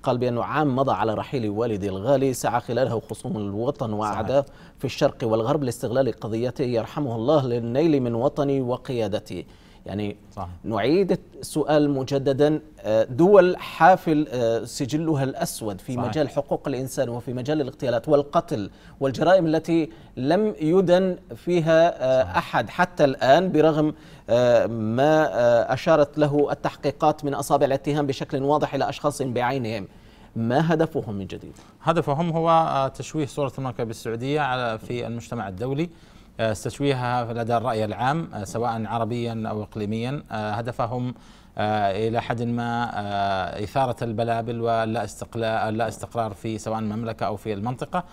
قال بأنه عام مضى على رحيل والدي الغالي سعى خلاله خصوم الوطن وأعداء في الشرق والغرب لاستغلال قضيته يرحمه الله للنيل من وطني وقيادتي يعني صح. نعيد السؤال مجددا آه، دول حافل آه، سجلها الأسود في صح. مجال حقوق الإنسان وفي مجال الاغتيالات والقتل والجرائم التي لم يدن فيها آه، أحد حتى الآن برغم ما أشارت له التحقيقات من أصابع الاتهام بشكل واضح إلى أشخاص بعينهم ما هدفهم من جديد؟ هدفهم هو تشويه صورة المملكة بالسعودية على في المجتمع الدولي آه، استشويها لدى الرأي العام آه، سواء عربيا أو إقليميا آه، هدفهم إلى حد ما إثارة البلابل واللا استقلال استقرار في سواء المملكة أو في المنطقة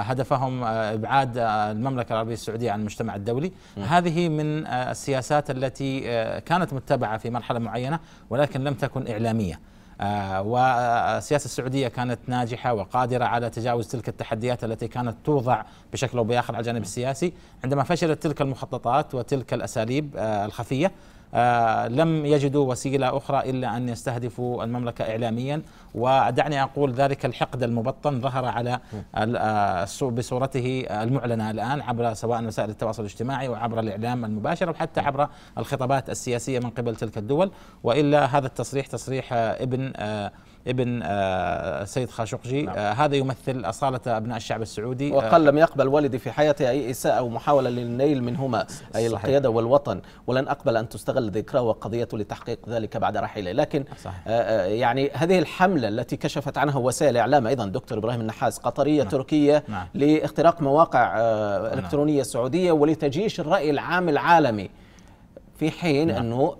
هدفهم إبعاد المملكة العربية السعودية عن المجتمع الدولي هذه من السياسات التي كانت متبعة في مرحلة معينة ولكن لم تكن إعلامية آه، والسياسه السعوديه كانت ناجحه وقادره على تجاوز تلك التحديات التي كانت توضع بشكل او باخر على الجانب السياسي عندما فشلت تلك المخططات وتلك الاساليب آه، الخفيه آه، لم يجدوا وسيله اخرى الا ان يستهدفوا المملكه اعلاميا ودعني اقول ذلك الحقد المبطن ظهر على آه، بصورته المعلنه الان عبر سواء وسائل التواصل الاجتماعي وعبر الاعلام المباشر او حتى عبر الخطابات السياسيه من قبل تلك الدول والا هذا التصريح تصريح آه، ابن ابن السيد آه، خاشقجي نعم. آه، هذا يمثل أصالة أبناء الشعب السعودي آه، وقال لم يقبل والدي في حياته أي إساءة أو محاولة للنيل منهما أي صحيح. القيادة والوطن ولن أقبل أن تستغل ذكراه وقضيته لتحقيق ذلك بعد رحيله لكن صحيح. يعني هذه الحملة التي كشفت عنها وسائل الإعلام أيضا دكتور إبراهيم النحاس قطرية نعم. تركية نعم. لاختراق مواقع نعم. إلكترونية سعودية ولتجيش الرأي العام العالمي في حين نعم. أنه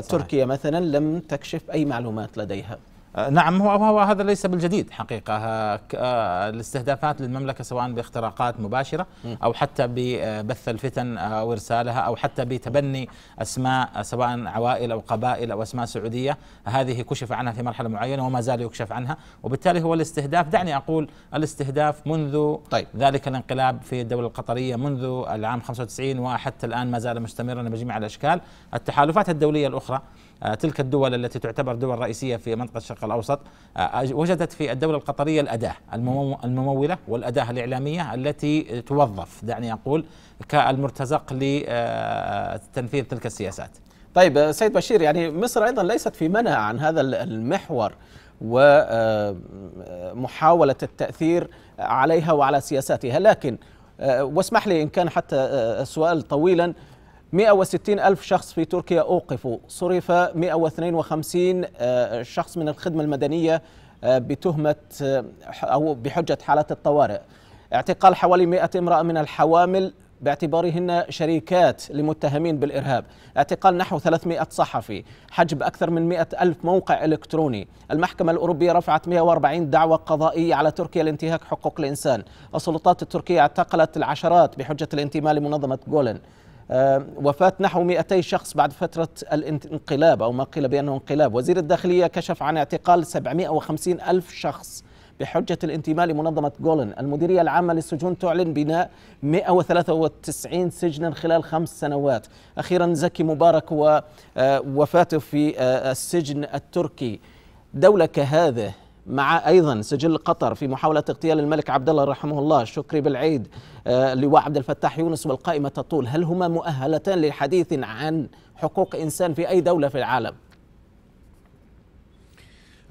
تركيا مثلا لم تكشف أي معلومات لديها آه، نعم هو, هو هذا ليس بالجديد حقيقة آه، آه، الاستهدافات للمملكة سواء باختراقات مباشرة أو حتى ببث الفتن أو إرسالها أو حتى بتبني أسماء سواء عوائل أو قبائل أو أسماء سعودية هذه كشف عنها في مرحلة معينة وما زال يكشف عنها وبالتالي هو الاستهداف دعني أقول الاستهداف منذ طيب. ذلك الانقلاب في الدولة القطرية منذ العام 95 وحتى الآن ما زال مستمرا بجميع الأشكال التحالفات الدولية الأخرى آه، تلك الدول التي تعتبر دول رئيسية في منطقة الشرق الأوسط آه، وجدت في الدولة القطرية الأداة الممولة والأداة الإعلامية التي توظف دعني أقول كالمرتزق لتنفيذ آه، تلك السياسات طيب سيد بشير يعني مصر أيضا ليست في منع عن هذا المحور ومحاولة التأثير عليها وعلى سياساتها لكن واسمح لي إن كان حتى السؤال طويلا 160 ألف شخص في تركيا أوقفوا صرف 152 آه، شخص من الخدمة المدنية آه، بتهمة آه، أو بحجة حالة الطوارئ اعتقال حوالي 100 امرأة من الحوامل باعتبارهن شريكات لمتهمين بالإرهاب اعتقال نحو 300 صحفي حجب أكثر من 100 ألف موقع إلكتروني المحكمة الأوروبية رفعت 140 دعوة قضائية على تركيا لانتهاك حقوق الإنسان السلطات التركية اعتقلت العشرات بحجة الانتماء لمنظمة جولن وفاة نحو 200 شخص بعد فترة الانقلاب أو ما قيل بأنه انقلاب وزير الداخلية كشف عن اعتقال 750 ألف شخص بحجة الانتماء لمنظمة جولن المديرية العامة للسجون تعلن بناء 193 سجنا خلال خمس سنوات أخيرا زكي مبارك ووفاته آه، في آه، السجن التركي دولة كهذه مع ايضا سجل قطر في محاوله اغتيال الملك عبد الله رحمه الله شكري بالعيد اللواء آه، عبد الفتاح يونس والقائمه تطول هل هما مؤهلتان للحديث عن حقوق انسان في اي دوله في العالم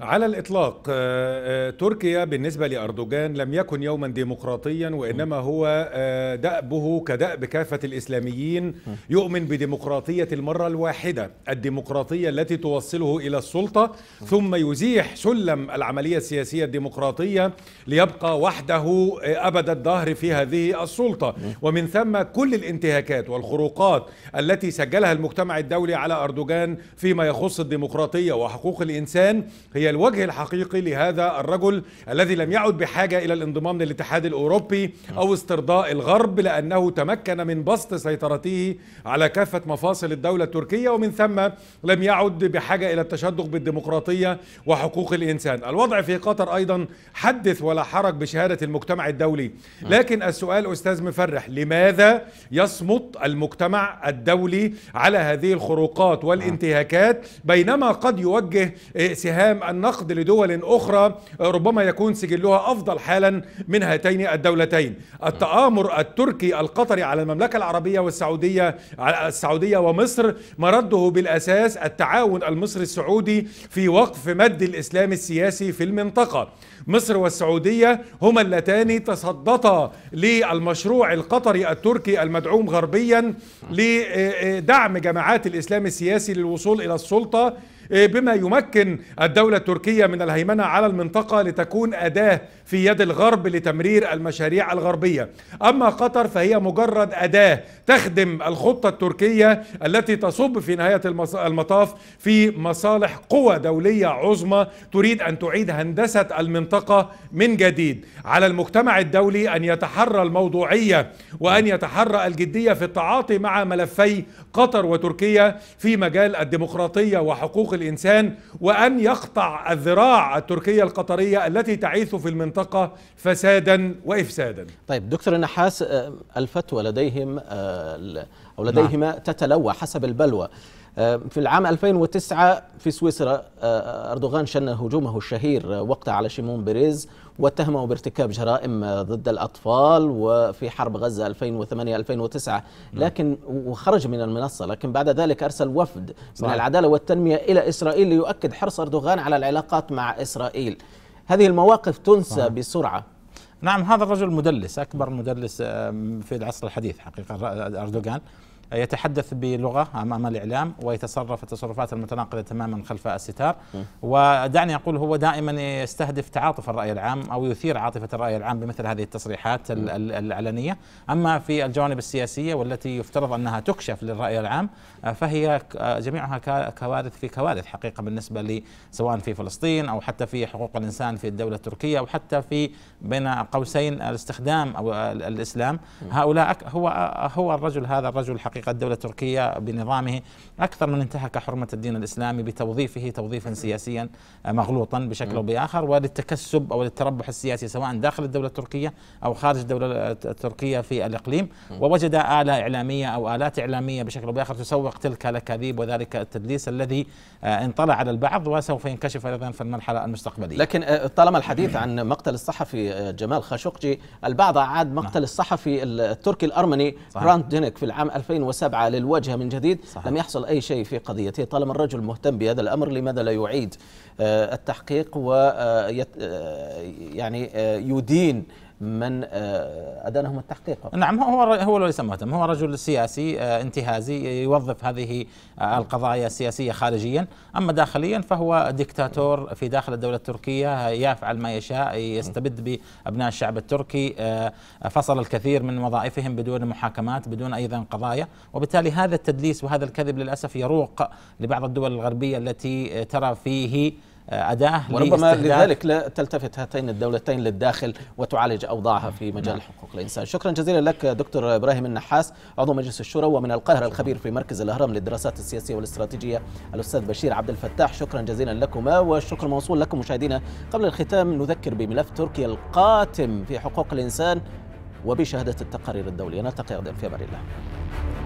على الإطلاق آه، آه، تركيا بالنسبة لأردوغان لم يكن يوما ديمقراطيا وإنما هو آه، دأبه كدأب كافة الإسلاميين يؤمن بديمقراطية المرة الواحدة الديمقراطية التي توصله إلى السلطة ثم يزيح سلم العملية السياسية الديمقراطية ليبقى وحده أبد الدهر في هذه السلطة ومن ثم كل الانتهاكات والخروقات التي سجلها المجتمع الدولي على أردوغان فيما يخص الديمقراطية وحقوق الإنسان هي هي الوجه الحقيقي لهذا الرجل الذي لم يعد بحاجة إلى الانضمام للاتحاد الأوروبي أو استرضاء الغرب لأنه تمكن من بسط سيطرته على كافة مفاصل الدولة التركية ومن ثم لم يعد بحاجة إلى التشدق بالديمقراطية وحقوق الإنسان الوضع في قطر أيضا حدث ولا حرج بشهادة المجتمع الدولي نعم. لكن السؤال أستاذ مفرح لماذا يصمت المجتمع الدولي على هذه الخروقات والانتهاكات بينما قد يوجه سهام النقد لدول أخرى ربما يكون سجلها أفضل حالا من هاتين الدولتين التآمر التركي القطري على المملكة العربية والسعودية السعودية ومصر مرده بالأساس التعاون المصري السعودي في وقف مد الإسلام السياسي في المنطقة مصر والسعودية هما اللتان تصدتا للمشروع القطري التركي المدعوم غربيا لدعم جماعات الإسلام السياسي للوصول إلى السلطة إيه، بما يمكن الدولة التركية من الهيمنة على المنطقة لتكون أداة في يد الغرب لتمرير المشاريع الغربية أما قطر فهي مجرد أداة تخدم الخطة التركية التي تصب في نهاية المطاف في مصالح قوى دولية عظمى تريد أن تعيد هندسة المنطقة من جديد على المجتمع الدولي أن يتحرى الموضوعية وأن يتحرى الجدية في التعاطي مع ملفي قطر وتركيا في مجال الديمقراطية وحقوق الإنسان وأن يقطع الذراع التركية القطرية التي تعيث في المنطقة المنطقة فسادا وإفسادا طيب دكتور النحاس آه، الفتوى لديهم آه، أو لديهما نعم. تتلوى حسب البلوى آه، في العام 2009 في سويسرا أردوغان شن هجومه الشهير وقتها على شيمون بيريز واتهمه بارتكاب جرائم ضد الأطفال وفي حرب غزة 2008-2009 نعم. لكن وخرج من المنصة لكن بعد ذلك أرسل وفد صح. من العدالة والتنمية إلى إسرائيل ليؤكد حرص أردوغان على العلاقات مع إسرائيل هذه المواقف تنسى صحيح. بسرعه نعم هذا الرجل مدلس اكبر مدلس في العصر الحديث حقيقه اردوغان يتحدث بلغة أمام الإعلام ويتصرف التصرفات المتناقضة تماما خلف الستار ودعني أقول هو دائما يستهدف تعاطف الرأي العام أو يثير عاطفة الرأي العام بمثل هذه التصريحات العلنية أما في الجوانب السياسية والتي يفترض أنها تكشف للرأي العام آه، فهي آه، جميعها كوارث في كوارث حقيقة بالنسبة لي سواء في فلسطين أو حتى في حقوق الإنسان في الدولة التركية أو حتى في بين قوسين الاستخدام أو الإسلام هؤلاء هو آه، هو الرجل هذا الرجل الحقيقي حققت الدولة التركية بنظامه أكثر من انتهك حرمة الدين الإسلامي بتوظيفه توظيفا سياسيا آه، مغلوطا بشكل أو بآخر وللتكسب أو للتربح السياسي سواء داخل الدولة التركية أو خارج الدولة التركية في الإقليم ووجد آلة إعلامية أو آلات إعلامية بشكل أو بآخر تسوق تلك الأكاذيب وذلك التدليس الذي آه، انطلع على البعض وسوف ينكشف أيضا في المرحلة المستقبلية لكن آه، طالما الحديث عن مقتل الصحفي جمال خاشقجي البعض أعاد مقتل نعم. الصحفي التركي الأرمني راند دينك في العام 2000 2007 للواجهة من جديد صحيح. لم يحصل أي شيء في قضيته طالما الرجل مهتم بهذا الأمر لماذا لا يعيد آه، التحقيق ويدين آه، يعني، آه، يدين من آه، أدانهم التحقيق نعم هو هو ليس مهتم هو رجل سياسي آه، انتهازي يوظف هذه آه، القضايا السياسية خارجيا أما داخليا فهو دكتاتور في داخل الدولة التركية يفعل ما يشاء يستبد بأبناء الشعب التركي فصل الكثير من وظائفهم بدون محاكمات بدون أيضا قضايا وبالتالي هذا التدليس وهذا الكذب للأسف يروق لبعض الدول الغربية التي ترى فيه آه، أداة وربما لذلك لا تلتفت هاتين الدولتين للداخل وتعالج أوضاعها في مجال حقوق الإنسان شكرا جزيلا لك دكتور إبراهيم النحاس عضو مجلس الشورى ومن القاهرة الخبير في مركز الأهرام للدراسات السياسية والاستراتيجية الأستاذ بشير عبد الفتاح شكرا جزيلا لكما والشكر موصول لكم مشاهدينا قبل الختام نذكر بملف تركيا القاتم في حقوق الإنسان وبشهادة التقارير الدولية نلتقي غدا في أمان الله